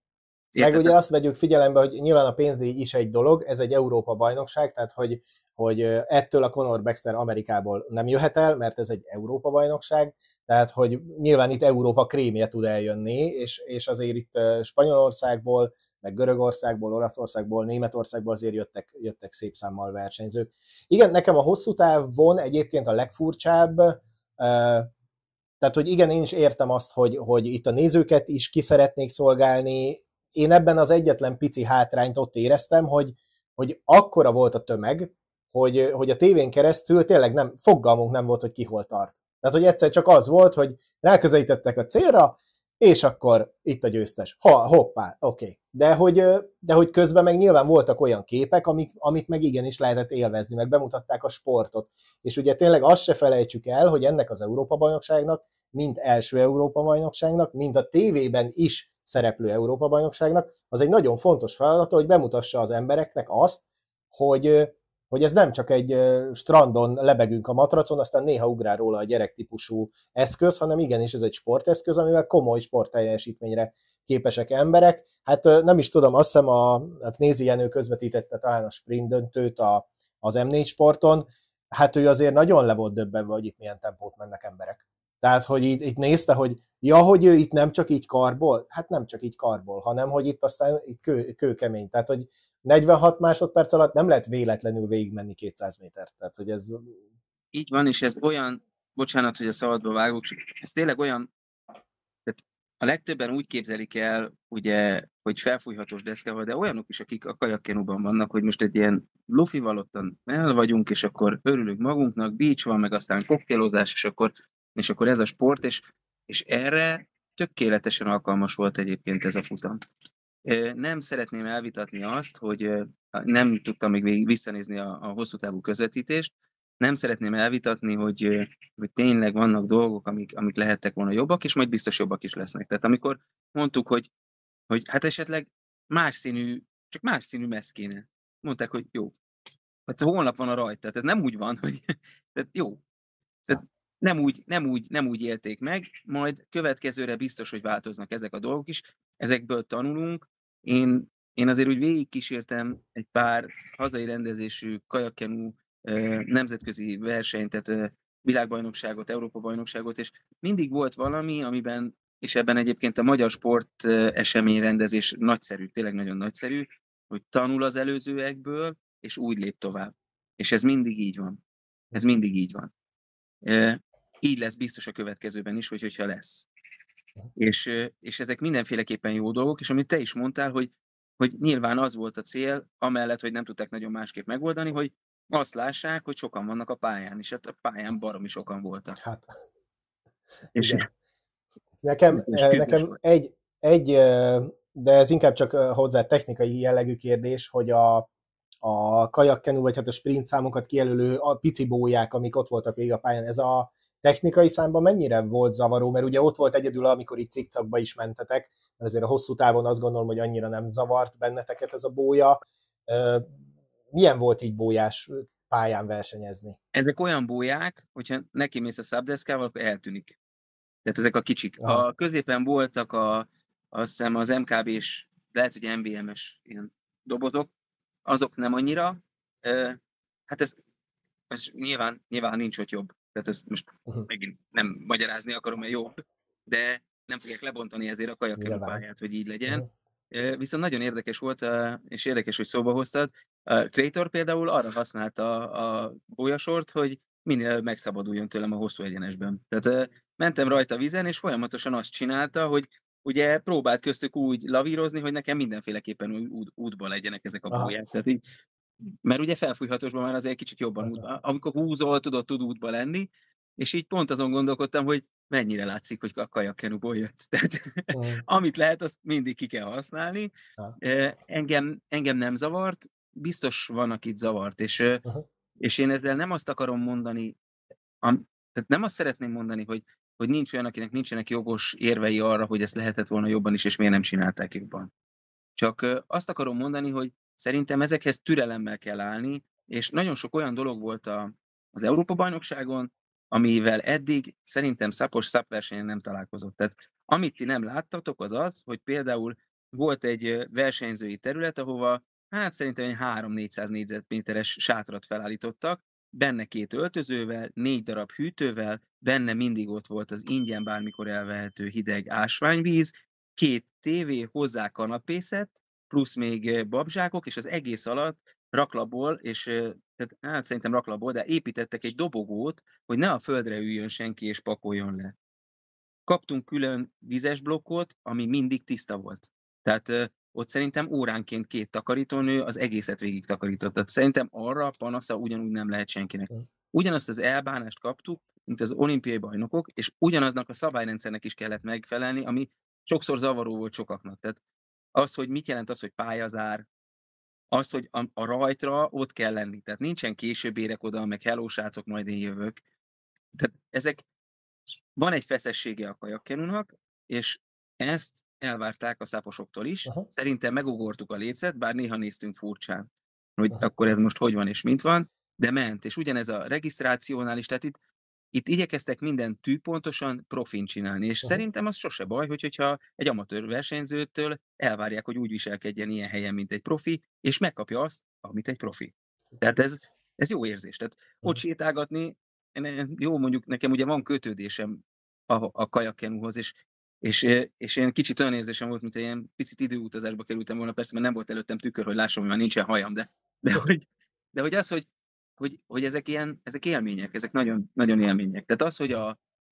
Érted? Meg ugye azt vegyük figyelembe, hogy nyilván a pénzdíj is egy dolog, ez egy Európa bajnokság, tehát hogy, hogy ettől a Conor Baxter Amerikából nem jöhet el, mert ez egy Európa bajnokság, tehát hogy nyilván itt Európa krémje tud eljönni, és, és azért itt Spanyolországból, meg Görögországból, Olaszországból, Németországból azért jöttek, jöttek szép számmal versenyzők. Igen, nekem a hosszú távon egyébként a legfurcsább, tehát, hogy igen, én is értem azt, hogy, hogy itt a nézőket is ki szeretnék szolgálni, én ebben az egyetlen pici hátrányt ott éreztem, hogy, hogy akkora volt a tömeg, hogy, hogy a tévén keresztül tényleg nem, fogalmunk nem volt, hogy ki hol tart. Tehát, hogy egyszer csak az volt, hogy ráközelítettek a célra, és akkor itt a győztes. Ha, hoppá, oké. Okay. De, hogy, de hogy közben meg nyilván voltak olyan képek, amik, amit meg igenis lehetett élvezni, meg bemutatták a sportot. És ugye tényleg azt se felejtsük el, hogy ennek az Európa-bajnokságnak, mint első Európa-bajnokságnak, mint a tévében is szereplő Európa-bajnokságnak, az egy nagyon fontos feladata, hogy bemutassa az embereknek azt, hogy, hogy ez nem csak egy strandon lebegünk a matracon, aztán néha ugrál róla a gyerek típusú eszköz, hanem igenis ez egy sporteszköz, amivel komoly sportteljesítményre képesek emberek. Hát nem is tudom, azt hiszem a, a hát Nézi Jenő közvetítette talán a sprint döntőt a, az M4 sporton, hát ő azért nagyon le volt döbbenve, hogy itt milyen tempót mennek emberek. Tehát, hogy itt, itt nézte, hogy ja, hogy ő itt nem csak így karból, hát nem csak így karból, hanem hogy itt aztán itt kő, kőkemény. Tehát, hogy 46 másodperc alatt nem lehet véletlenül végigmenni 200 métert. Tehát, hogy ez... Így van, és ez olyan, bocsánat, hogy a szabadba vágok, ez tényleg olyan, tehát a legtöbben úgy képzelik el, ugye, hogy felfújhatós deszkával, de olyanok is, akik a kajakkenúban vannak, hogy most egy ilyen lufival ottan el vagyunk, és akkor örülünk magunknak, bícs van, meg aztán koktélozás, és akkor és akkor ez a sport, és, és erre tökéletesen alkalmas volt egyébként ez a futam. Nem szeretném elvitatni azt, hogy nem tudtam még visszanézni a, a hosszú távú közvetítést, nem szeretném elvitatni, hogy, hogy tényleg vannak dolgok, amik, amik lehettek volna jobbak, és majd biztos jobbak is lesznek. Tehát amikor mondtuk, hogy, hogy hát esetleg más színű, csak más színű mesz kéne. Mondták, hogy jó. Hát holnap van a rajt, tehát ez nem úgy van, hogy tehát jó. Tehát nem úgy, nem, úgy, nem úgy élték meg, majd következőre biztos, hogy változnak ezek a dolgok is, ezekből tanulunk. Én, én azért úgy végigkísértem egy pár hazai rendezésű kajakkenú nemzetközi versenyt, tehát világbajnokságot, Európa-bajnokságot, és mindig volt valami, amiben, és ebben egyébként a magyar sport esemény rendezés nagyszerű, tényleg nagyon nagyszerű, hogy tanul az előzőekből, és úgy lép tovább. És ez mindig így van. Ez mindig így van. Így lesz biztos a következőben is, hogy, hogyha lesz. És, és ezek mindenféleképpen jó dolgok, és amit te is mondtál, hogy, hogy nyilván az volt a cél, amellett, hogy nem tudták nagyon másképp megoldani, hogy azt lássák, hogy sokan vannak a pályán, és hát a pályán baromi sokan voltak. Hát, és Nekem, eh, nekem egy, egy, de ez inkább csak hozzá technikai jellegű kérdés, hogy a, a kajakkenú, vagy hát a sprint számokat kijelölő a pici bóják, amik ott voltak végig a pályán, ez a technikai számban mennyire volt zavaró, mert ugye ott volt egyedül, amikor itt cikcakba is mentetek, mert azért a hosszú távon azt gondolom, hogy annyira nem zavart benneteket ez a bója. Milyen volt így bójás pályán versenyezni? Ezek olyan bóják, hogyha neki mész a szabdeszkával, akkor eltűnik. Tehát ezek a kicsik. Aha. A középen voltak a, azt hiszem az mkb és lehet, hogy MBM-es ilyen dobozok, azok nem annyira. Hát ez, ez nyilván, nyilván nincs ott jobb tehát ezt most uh-huh. megint nem magyarázni akarom, mert jobb, de nem fogják lebontani ezért a kajakkelőpályát, hogy így legyen. Uh-huh. Viszont nagyon érdekes volt, és érdekes, hogy szóba hoztad. Creator például arra használta a bolyasort, hogy minél megszabaduljon tőlem a hosszú egyenesben. Tehát mentem rajta vizen, és folyamatosan azt csinálta, hogy ugye próbált köztük úgy lavírozni, hogy nekem mindenféleképpen ú- ú- útba legyenek ezek a bolyák. Tehát így mert ugye felfújhatósban már azért kicsit jobban útba. Amikor húzol, tudod, tud útba lenni, és így pont azon gondolkodtam, hogy mennyire látszik, hogy a kajakkenuból jött. Tehát amit lehet, azt mindig ki kell használni. Engem, engem nem zavart, biztos van, akit zavart, és, és én ezzel nem azt akarom mondani, am, tehát nem azt szeretném mondani, hogy, hogy nincs olyan, akinek nincsenek jogos érvei arra, hogy ezt lehetett volna jobban is, és miért nem csinálták jobban. Csak azt akarom mondani, hogy Szerintem ezekhez türelemmel kell állni, és nagyon sok olyan dolog volt a, az Európa-bajnokságon, amivel eddig szerintem szapos szapversenyen nem találkozott. Tehát amit ti nem láttatok, az az, hogy például volt egy versenyzői terület, ahova hát szerintem egy 3-400 négyzetméteres sátrat felállítottak, benne két öltözővel, négy darab hűtővel, benne mindig ott volt az ingyen bármikor elvehető hideg ásványvíz, két tévé, hozzá kanapészet, plusz még babzsákok, és az egész alatt raklaból, és tehát, hát szerintem raklaból, de építettek egy dobogót, hogy ne a földre üljön senki és pakoljon le. Kaptunk külön vizes blokkot, ami mindig tiszta volt. Tehát ott szerintem óránként két takarítónő az egészet végig takarított. Tehát szerintem arra panasza ugyanúgy nem lehet senkinek. Hm. Ugyanazt az elbánást kaptuk, mint az olimpiai bajnokok, és ugyanaznak a szabályrendszernek is kellett megfelelni, ami sokszor zavaró volt sokaknak. Tehát az, hogy mit jelent az, hogy pályazár, az, hogy a, a rajtra ott kell lenni. Tehát nincsen később érek oda, meg hello srácok, majd én jövök. Tehát ezek, van egy feszessége a kajakkenunak, és ezt elvárták a száposoktól is. Aha. Szerintem megugortuk a lécet, bár néha néztünk furcsán, hogy Aha. akkor ez most hogy van és mint van, de ment. És ugyanez a regisztrációnál is, tehát itt itt igyekeztek minden tűpontosan profin csinálni, és uh-huh. szerintem az sose baj, hogy, hogyha egy amatőr versenyzőtől elvárják, hogy úgy viselkedjen ilyen helyen, mint egy profi, és megkapja azt, amit egy profi. Tehát ez, ez jó érzés. Tehát uh-huh. ott sétálgatni, jó mondjuk nekem ugye van kötődésem a, a kajakkenúhoz, és és, és én kicsit olyan érzésem volt, mint ilyen picit időutazásba kerültem volna, persze, mert nem volt előttem tükör, hogy lássam, hogy már nincsen hajam, de, de, hogy, de hogy az, hogy hogy, hogy ezek, ilyen, ezek élmények, ezek nagyon, nagyon élmények. Tehát az, hogy a,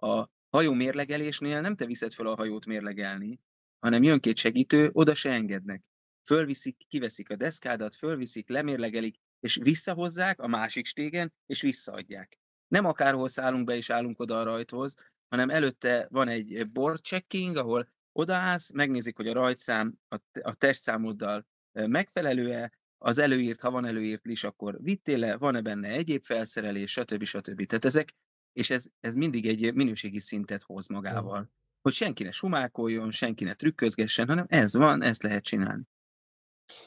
a hajó mérlegelésnél nem te viszed fel a hajót mérlegelni, hanem jön két segítő, oda se engednek. Fölviszik, kiveszik a deszkádat, fölviszik, lemérlegelik, és visszahozzák a másik stégen, és visszaadják. Nem akárhol szállunk be és állunk oda a rajthoz, hanem előtte van egy board checking, ahol odaállsz, megnézik, hogy a rajtszám a, a testszámoddal eh, megfelelő-e, az előírt, ha van előírt lis, akkor vittél le, van-e benne egyéb felszerelés, stb. stb. Tehát ezek, és ez, ez mindig egy minőségi szintet hoz magával. Hogy senki ne sumákoljon, senki ne trükközgessen, hanem ez van, ezt lehet csinálni.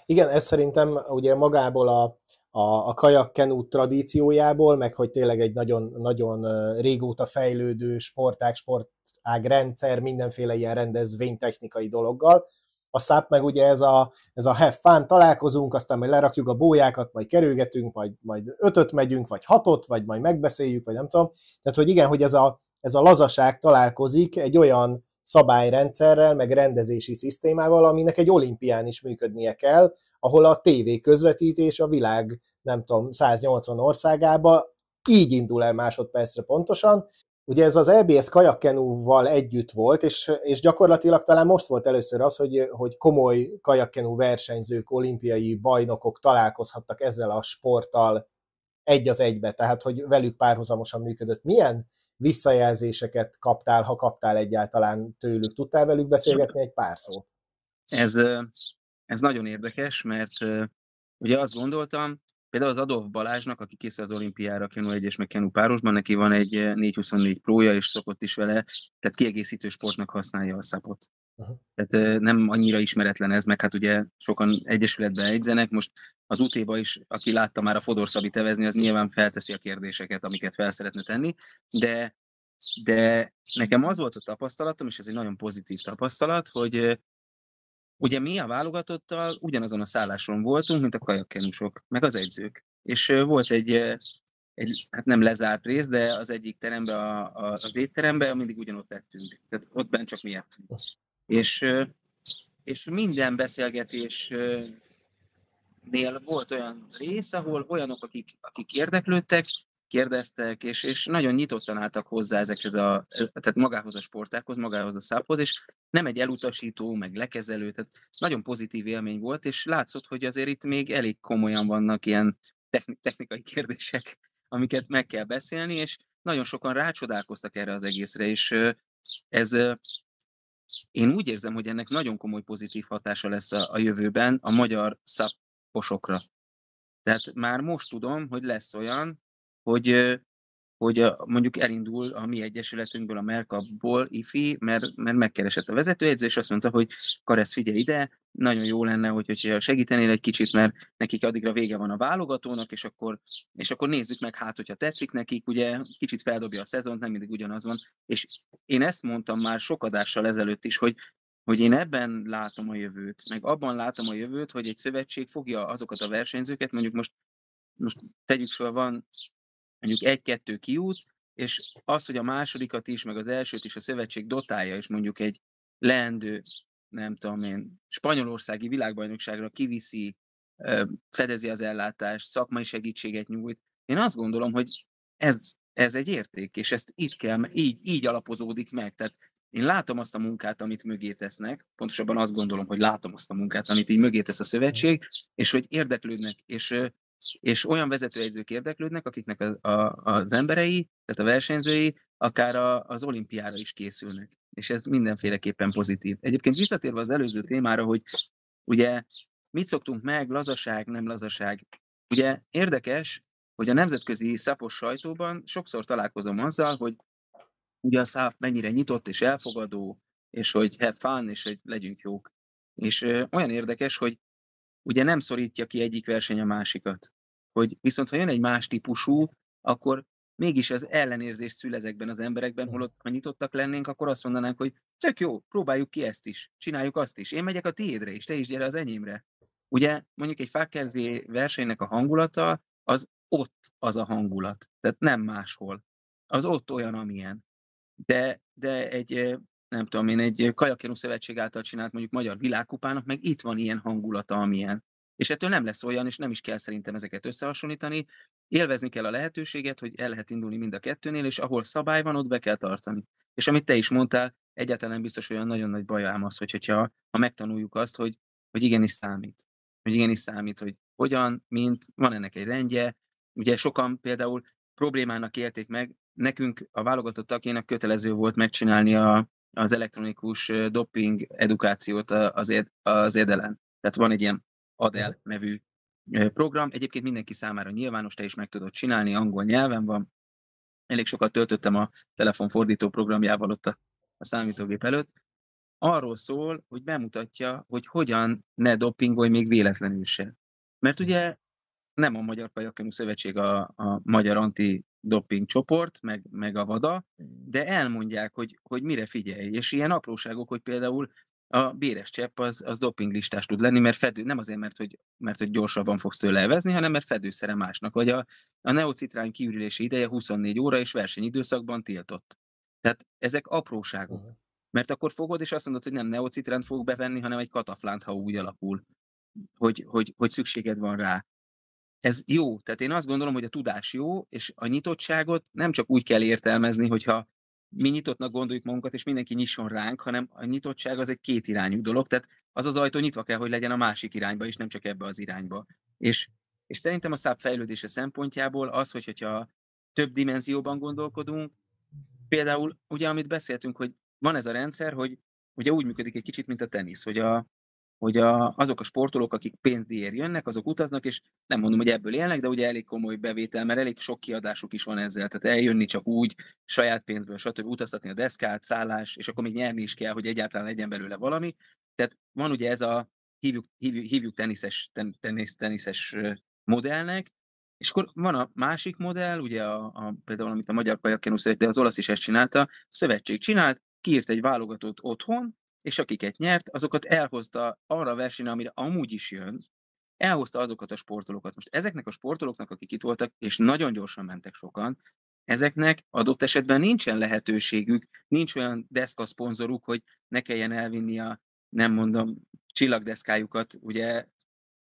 Igen, ez szerintem ugye magából a, a, a kajakkenú tradíciójából, meg hogy tényleg egy nagyon, nagyon régóta fejlődő sportág, sportág rendszer, mindenféle ilyen rendezvénytechnikai dologgal, a SAP meg ugye ez a, ez a have fun, találkozunk, aztán majd lerakjuk a bójákat, majd kerülgetünk, majd, majd ötöt megyünk, vagy hatot, vagy majd megbeszéljük, vagy nem tudom. Tehát, hogy igen, hogy ez a, ez a lazaság találkozik egy olyan szabályrendszerrel, meg rendezési szisztémával, aminek egy olimpián is működnie kell, ahol a TV közvetítés a világ, nem tudom, 180 országába így indul el másodpercre pontosan, Ugye ez az EBS kajakkenúval együtt volt, és, és gyakorlatilag talán most volt először az, hogy, hogy komoly kajakkenú versenyzők, olimpiai bajnokok találkozhattak ezzel a sporttal egy az egybe, tehát hogy velük párhuzamosan működött. Milyen visszajelzéseket kaptál, ha kaptál egyáltalán tőlük? Tudtál velük beszélgetni egy pár szót? Ez, ez nagyon érdekes, mert ugye azt gondoltam, Például az Adolf Balázsnak, aki készül az olimpiára Kenu 1 és meg Kenu párosban, neki van egy 424 eh, prója, és szokott is vele, tehát kiegészítő sportnak használja a szapot. Uh-huh. Tehát eh, nem annyira ismeretlen ez, meg hát ugye sokan egyesületben egyzenek, most az útéba is, aki látta már a Fodor Szabi tevezni, az nyilván felteszi a kérdéseket, amiket fel szeretne tenni, de, de nekem az volt a tapasztalatom, és ez egy nagyon pozitív tapasztalat, hogy eh, Ugye mi a válogatottal ugyanazon a szálláson voltunk, mint a kajakkenusok, meg az edzők. És volt egy, egy hát nem lezárt rész, de az egyik terembe, a, a, az étterembe mindig ugyanott tettünk. Tehát ott bent csak mi ettünk. És, és minden beszélgetés nél volt olyan rész, ahol olyanok, akik, akik érdeklődtek, kérdeztek, és, és nagyon nyitottan álltak hozzá ezekhez a, tehát magához a sportákhoz, magához a száphoz, és nem egy elutasító, meg lekezelő, tehát nagyon pozitív élmény volt, és látszott, hogy azért itt még elég komolyan vannak ilyen technikai kérdések, amiket meg kell beszélni, és nagyon sokan rácsodálkoztak erre az egészre, és ez én úgy érzem, hogy ennek nagyon komoly pozitív hatása lesz a, a jövőben a magyar szaposokra. Tehát már most tudom, hogy lesz olyan, hogy, hogy a, mondjuk elindul a mi egyesületünkből, a Merkabból IFI, mert, mert megkeresett a vezetőedző, és azt mondta, hogy Karesz, figyelj ide, nagyon jó lenne, hogy, hogyha segítenél egy kicsit, mert nekik addigra vége van a válogatónak, és akkor, és akkor nézzük meg, hát, hogyha tetszik nekik, ugye kicsit feldobja a szezont, nem mindig ugyanaz van. És én ezt mondtam már sok adással ezelőtt is, hogy hogy én ebben látom a jövőt, meg abban látom a jövőt, hogy egy szövetség fogja azokat a versenyzőket, mondjuk most, most tegyük fel, van mondjuk egy-kettő kiút, és az, hogy a másodikat is, meg az elsőt is a szövetség dotálja, és mondjuk egy leendő, nem tudom én, spanyolországi világbajnokságra kiviszi, fedezi az ellátást, szakmai segítséget nyújt. Én azt gondolom, hogy ez, ez egy érték, és ezt itt kell, így, így alapozódik meg. Tehát én látom azt a munkát, amit mögé tesznek, pontosabban azt gondolom, hogy látom azt a munkát, amit így mögé tesz a szövetség, és hogy érdeklődnek, és és olyan vezetőedzők érdeklődnek, akiknek a, a, az emberei, tehát a versenyzői akár a, az olimpiára is készülnek. És ez mindenféleképpen pozitív. Egyébként visszatérve az előző témára, hogy ugye mit szoktunk meg, lazaság, nem lazaság. Ugye érdekes, hogy a nemzetközi szapos sajtóban sokszor találkozom azzal, hogy ugye a száp mennyire nyitott és elfogadó, és hogy have fun, és hogy legyünk jók. És ö, olyan érdekes, hogy ugye nem szorítja ki egyik verseny a másikat. Hogy viszont ha jön egy más típusú, akkor mégis az ellenérzés szül ezekben az emberekben, holott ha nyitottak lennénk, akkor azt mondanánk, hogy csak jó, próbáljuk ki ezt is, csináljuk azt is, én megyek a tiédre és te is gyere az enyémre. Ugye mondjuk egy fákkerzi versenynek a hangulata, az ott az a hangulat, tehát nem máshol. Az ott olyan, amilyen. De, de egy nem tudom én, egy Kajakérú Szövetség által csinált mondjuk Magyar Világkupának, meg itt van ilyen hangulata, amilyen. És ettől nem lesz olyan, és nem is kell szerintem ezeket összehasonlítani. Élvezni kell a lehetőséget, hogy el lehet indulni mind a kettőnél, és ahol szabály van, ott be kell tartani. És amit te is mondtál, egyáltalán biztos olyan nagyon nagy baj ám az, hogy, hogyha ha megtanuljuk azt, hogy, hogy igenis számít. Hogy igenis számít, hogy hogyan, mint, van ennek egy rendje. Ugye sokan például problémának élték meg, nekünk a válogatottak kötelező volt megcsinálni a az elektronikus doping edukációt az, éd, az édelen. Tehát van egy ilyen Adel nevű program, egyébként mindenki számára nyilvános, te is meg tudod csinálni, angol nyelven van. Elég sokat töltöttem a telefonfordító programjával ott a, a számítógép előtt. Arról szól, hogy bemutatja, hogy hogyan ne dopingolj még véletlenül se. Mert ugye nem a Magyar Kajakkenú Szövetség a, a magyar anti doping csoport, meg, meg a vada, de elmondják, hogy, hogy mire figyelj. És ilyen apróságok, hogy például a béres csepp az, az listás tud lenni, mert fedő, nem azért, mert hogy, mert hogy gyorsabban fogsz tőle elvezni, hanem mert fedőszere másnak, vagy a, a neocitrány kiürülési ideje 24 óra és versenyidőszakban tiltott. Tehát ezek apróságok. Uh-huh. Mert akkor fogod, és azt mondod, hogy nem neocitránt fogok bevenni, hanem egy kataflánt, ha úgy alakul, hogy, hogy, hogy szükséged van rá ez jó. Tehát én azt gondolom, hogy a tudás jó, és a nyitottságot nem csak úgy kell értelmezni, hogyha mi nyitottnak gondoljuk magunkat, és mindenki nyisson ránk, hanem a nyitottság az egy kétirányú dolog, tehát az az ajtó nyitva kell, hogy legyen a másik irányba, és nem csak ebbe az irányba. És, és szerintem a száp fejlődése szempontjából az, hogy, hogyha több dimenzióban gondolkodunk, például ugye amit beszéltünk, hogy van ez a rendszer, hogy ugye úgy működik egy kicsit, mint a tenisz, hogy a, hogy a, azok a sportolók, akik pénzdíjért jönnek, azok utaznak, és nem mondom, hogy ebből élnek, de ugye elég komoly bevétel, mert elég sok kiadásuk is van ezzel, tehát eljönni csak úgy, saját pénzből, stb. utaztatni a deszkát, szállás, és akkor még nyerni is kell, hogy egyáltalán legyen belőle valami. Tehát van ugye ez a hívjuk, hívjuk, hívjuk teniszes, ten, tenisz, teniszes modellnek, és akkor van a másik modell, ugye a, a például amit a magyar kajakkenú de az olasz is ezt csinálta, a szövetség csinált, kiírt egy válogatott otthon, és akiket nyert, azokat elhozta arra a versenyre, amire amúgy is jön, elhozta azokat a sportolókat. Most ezeknek a sportolóknak, akik itt voltak, és nagyon gyorsan mentek sokan, ezeknek adott esetben nincsen lehetőségük, nincs olyan deszka szponzoruk, hogy ne kelljen elvinni a, nem mondom, csillagdeszkájukat, ugye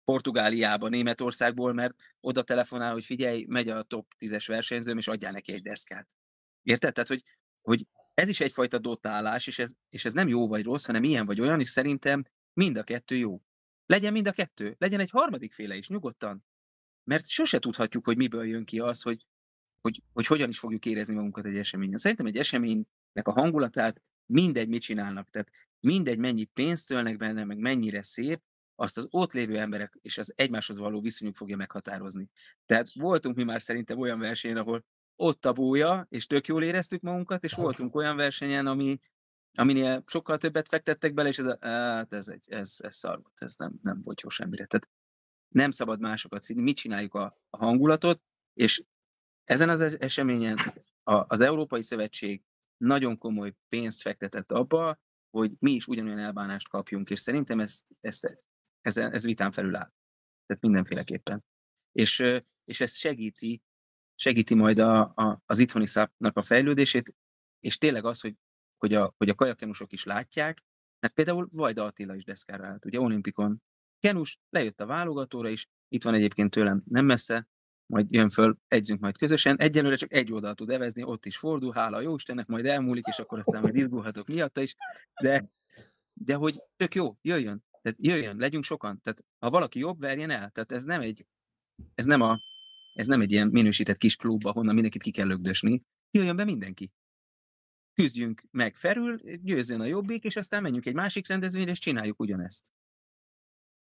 Portugáliába, Németországból, mert oda telefonál, hogy figyelj, megy a top 10-es versenyzőm, és adjál neki egy deszkát. Érted? Tehát, hogy, hogy ez is egyfajta dotálás, és ez, és ez nem jó vagy rossz, hanem ilyen vagy olyan, és szerintem mind a kettő jó. Legyen mind a kettő, legyen egy harmadik féle is, nyugodtan. Mert sose tudhatjuk, hogy miből jön ki az, hogy, hogy, hogy hogyan is fogjuk érezni magunkat egy eseményen. Szerintem egy eseménynek a hangulatát mindegy, mit csinálnak. Tehát mindegy, mennyi pénzt ölnek benne, meg mennyire szép, azt az ott lévő emberek és az egymáshoz való viszonyuk fogja meghatározni. Tehát voltunk mi már szerintem olyan versenyen, ahol ott a bója, és tök jól éreztük magunkat, és voltunk olyan versenyen, ami, aminél sokkal többet fektettek bele, és ez, a, hát ez, egy, ez, ez szar volt, ez nem, nem volt jó semmire. Tehát nem szabad másokat színi, mi csináljuk a, a hangulatot, és ezen az eseményen a, az Európai Szövetség nagyon komoly pénzt fektetett abba, hogy mi is ugyanolyan elbánást kapjunk, és szerintem ez ez, ez, ez vitán felül áll. Tehát mindenféleképpen. És, és ez segíti segíti majd a, a, az itthoni szápnak a fejlődését, és tényleg az, hogy, hogy, a, hogy a kajakkenusok is látják, mert hát például Vajda Attila is deszkára állt, ugye olimpikon. Kenus lejött a válogatóra is, itt van egyébként tőlem nem messze, majd jön föl, egyzünk majd közösen. Egyenlőre csak egy oldalt tud evezni, ott is fordul, hála a Jóistennek, majd elmúlik, és akkor aztán majd izgulhatok miatta is. De, de hogy tök jó, jöjjön, tehát jöjjön, legyünk sokan. Tehát ha valaki jobb, verjen el. Tehát ez nem egy, ez nem a ez nem egy ilyen minősített kis klub, ahonnan mindenkit ki kell lögdösni. Jöjjön be mindenki. Küzdjünk meg felül, győzzön a jobbik, és aztán menjünk egy másik rendezvényre, és csináljuk ugyanezt.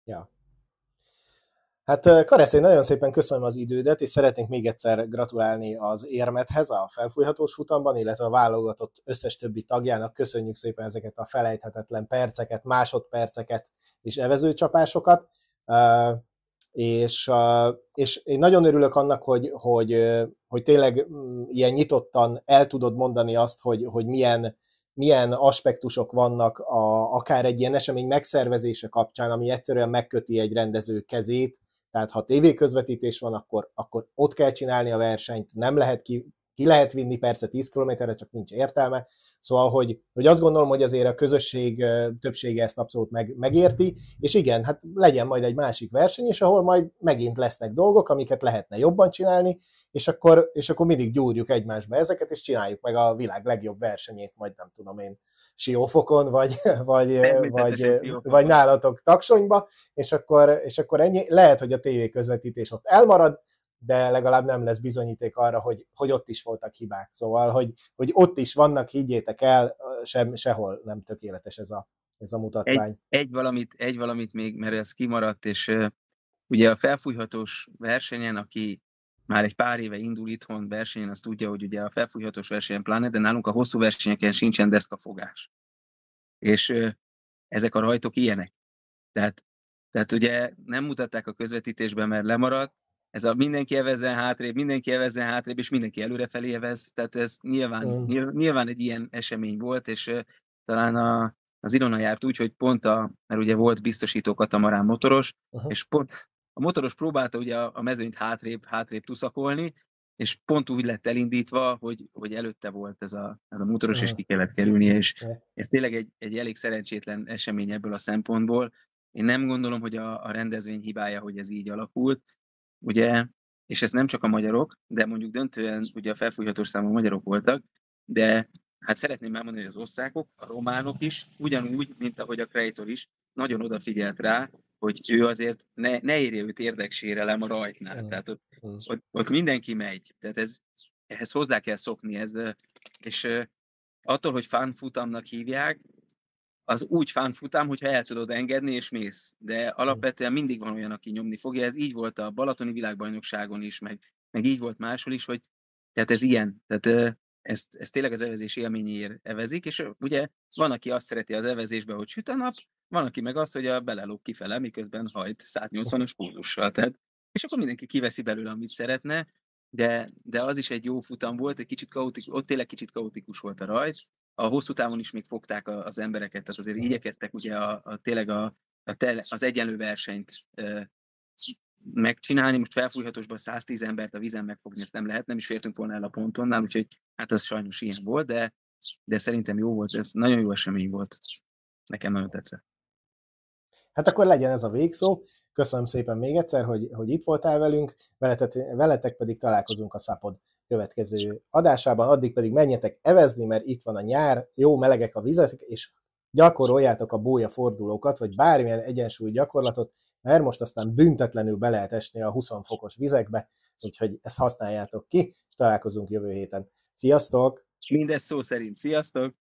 Ja. Hát eh, Karesz, én nagyon szépen köszönöm az idődet, és szeretnénk még egyszer gratulálni az érmethez a felfújhatós futamban, illetve a válogatott összes többi tagjának. Köszönjük szépen ezeket a felejthetetlen perceket, másodperceket és evezőcsapásokat. Eh, és, és én nagyon örülök annak, hogy, hogy, hogy tényleg mm, ilyen nyitottan el tudod mondani azt, hogy, hogy milyen, milyen aspektusok vannak a, akár egy ilyen esemény megszervezése kapcsán, ami egyszerűen megköti egy rendező kezét, tehát ha tévéközvetítés van, akkor, akkor ott kell csinálni a versenyt, nem lehet ki, ki lehet vinni persze 10 kilométerre, csak nincs értelme. Szóval, hogy, hogy azt gondolom, hogy azért a közösség többsége ezt abszolút meg, megérti, és igen, hát legyen majd egy másik verseny is, ahol majd megint lesznek dolgok, amiket lehetne jobban csinálni, és akkor, és akkor mindig gyúrjuk egymásba ezeket, és csináljuk meg a világ legjobb versenyét, majd nem tudom én, siófokon, vagy, vagy, vagy, siófokon. vagy nálatok taksonyba, és akkor, és akkor ennyi, lehet, hogy a tévé közvetítés ott elmarad, de legalább nem lesz bizonyíték arra, hogy, hogy ott is voltak hibák. Szóval, hogy, hogy ott is vannak, higgyétek el, sem, sehol nem tökéletes ez a, ez a mutatvány. Egy, egy, valamit, egy valamit még, mert ez kimaradt, és uh, ugye a felfújhatós versenyen, aki már egy pár éve indul itthon versenyen, azt tudja, hogy ugye a felfújhatós versenyen pláne, de nálunk a hosszú versenyeken sincsen deszkafogás. És uh, ezek a rajtok ilyenek. Tehát, tehát ugye nem mutatták a közvetítésben, mert lemaradt, ez a mindenki evezzen hátrébb, mindenki evezzen hátrébb, és mindenki előrefelé evez, tehát ez nyilván, mm. nyilván egy ilyen esemény volt, és uh, talán a, az Irona járt úgy, hogy pont a, mert ugye volt biztosító katamarán motoros, uh-huh. és pont a motoros próbálta ugye a mezőnyt hátrébb, hátrébb tuszakolni, és pont úgy lett elindítva, hogy, hogy előtte volt ez a, ez a motoros, uh-huh. és ki kellett kerülnie, és ez tényleg egy, egy elég szerencsétlen esemény ebből a szempontból. Én nem gondolom, hogy a, a rendezvény hibája, hogy ez így alakult, ugye, és ez nem csak a magyarok, de mondjuk döntően ugye a felfújhatós számú magyarok voltak, de hát szeretném elmondani, hogy az osztrákok, a románok is, ugyanúgy, mint ahogy a Krejtor is, nagyon odafigyelt rá, hogy ő azért ne, ne érje őt érdeksérelem a rajtnál. Tehát ott, ott, ott mindenki megy. Tehát ez, ehhez hozzá kell szokni. Ez, és attól, hogy fanfutamnak hívják, az úgy fánfutám, hogyha el tudod engedni, és mész. De hm. alapvetően mindig van olyan, aki nyomni fogja. Ez így volt a Balatoni világbajnokságon is, meg, meg így volt máshol is, hogy tehát ez ilyen. Tehát ezt, ezt tényleg az evezés élményéért evezik, és ugye van, aki azt szereti az evezésbe, hogy süt a nap, van, aki meg azt, hogy a belelók kifele, miközben hajt 180 as kórussal. Tehát, és akkor mindenki kiveszi belőle, amit szeretne, de, de az is egy jó futam volt, egy kicsit kaotikus, ott tényleg kicsit kaotikus volt a rajt, a hosszú távon is még fogták az embereket, tehát azért igyekeztek ugye a, a tényleg a, a tele, az egyenlő versenyt e, megcsinálni, most felfújhatósban 110 embert a vízen megfogni, ezt nem lehet, nem is fértünk volna el a pontonnál, úgyhogy hát az sajnos ilyen volt, de, de szerintem jó volt, ez nagyon jó esemény volt. Nekem nagyon tetszett. Hát akkor legyen ez a végszó. Köszönöm szépen még egyszer, hogy, hogy itt voltál velünk, veletek, veletek pedig találkozunk a Szapod következő adásában, addig pedig menjetek evezni, mert itt van a nyár, jó melegek a vizek, és gyakoroljátok a bója fordulókat, vagy bármilyen egyensúly gyakorlatot, mert most aztán büntetlenül be lehet esni a 20 fokos vizekbe, úgyhogy ezt használjátok ki, és találkozunk jövő héten. Sziasztok! Mindez szó szerint. Sziasztok!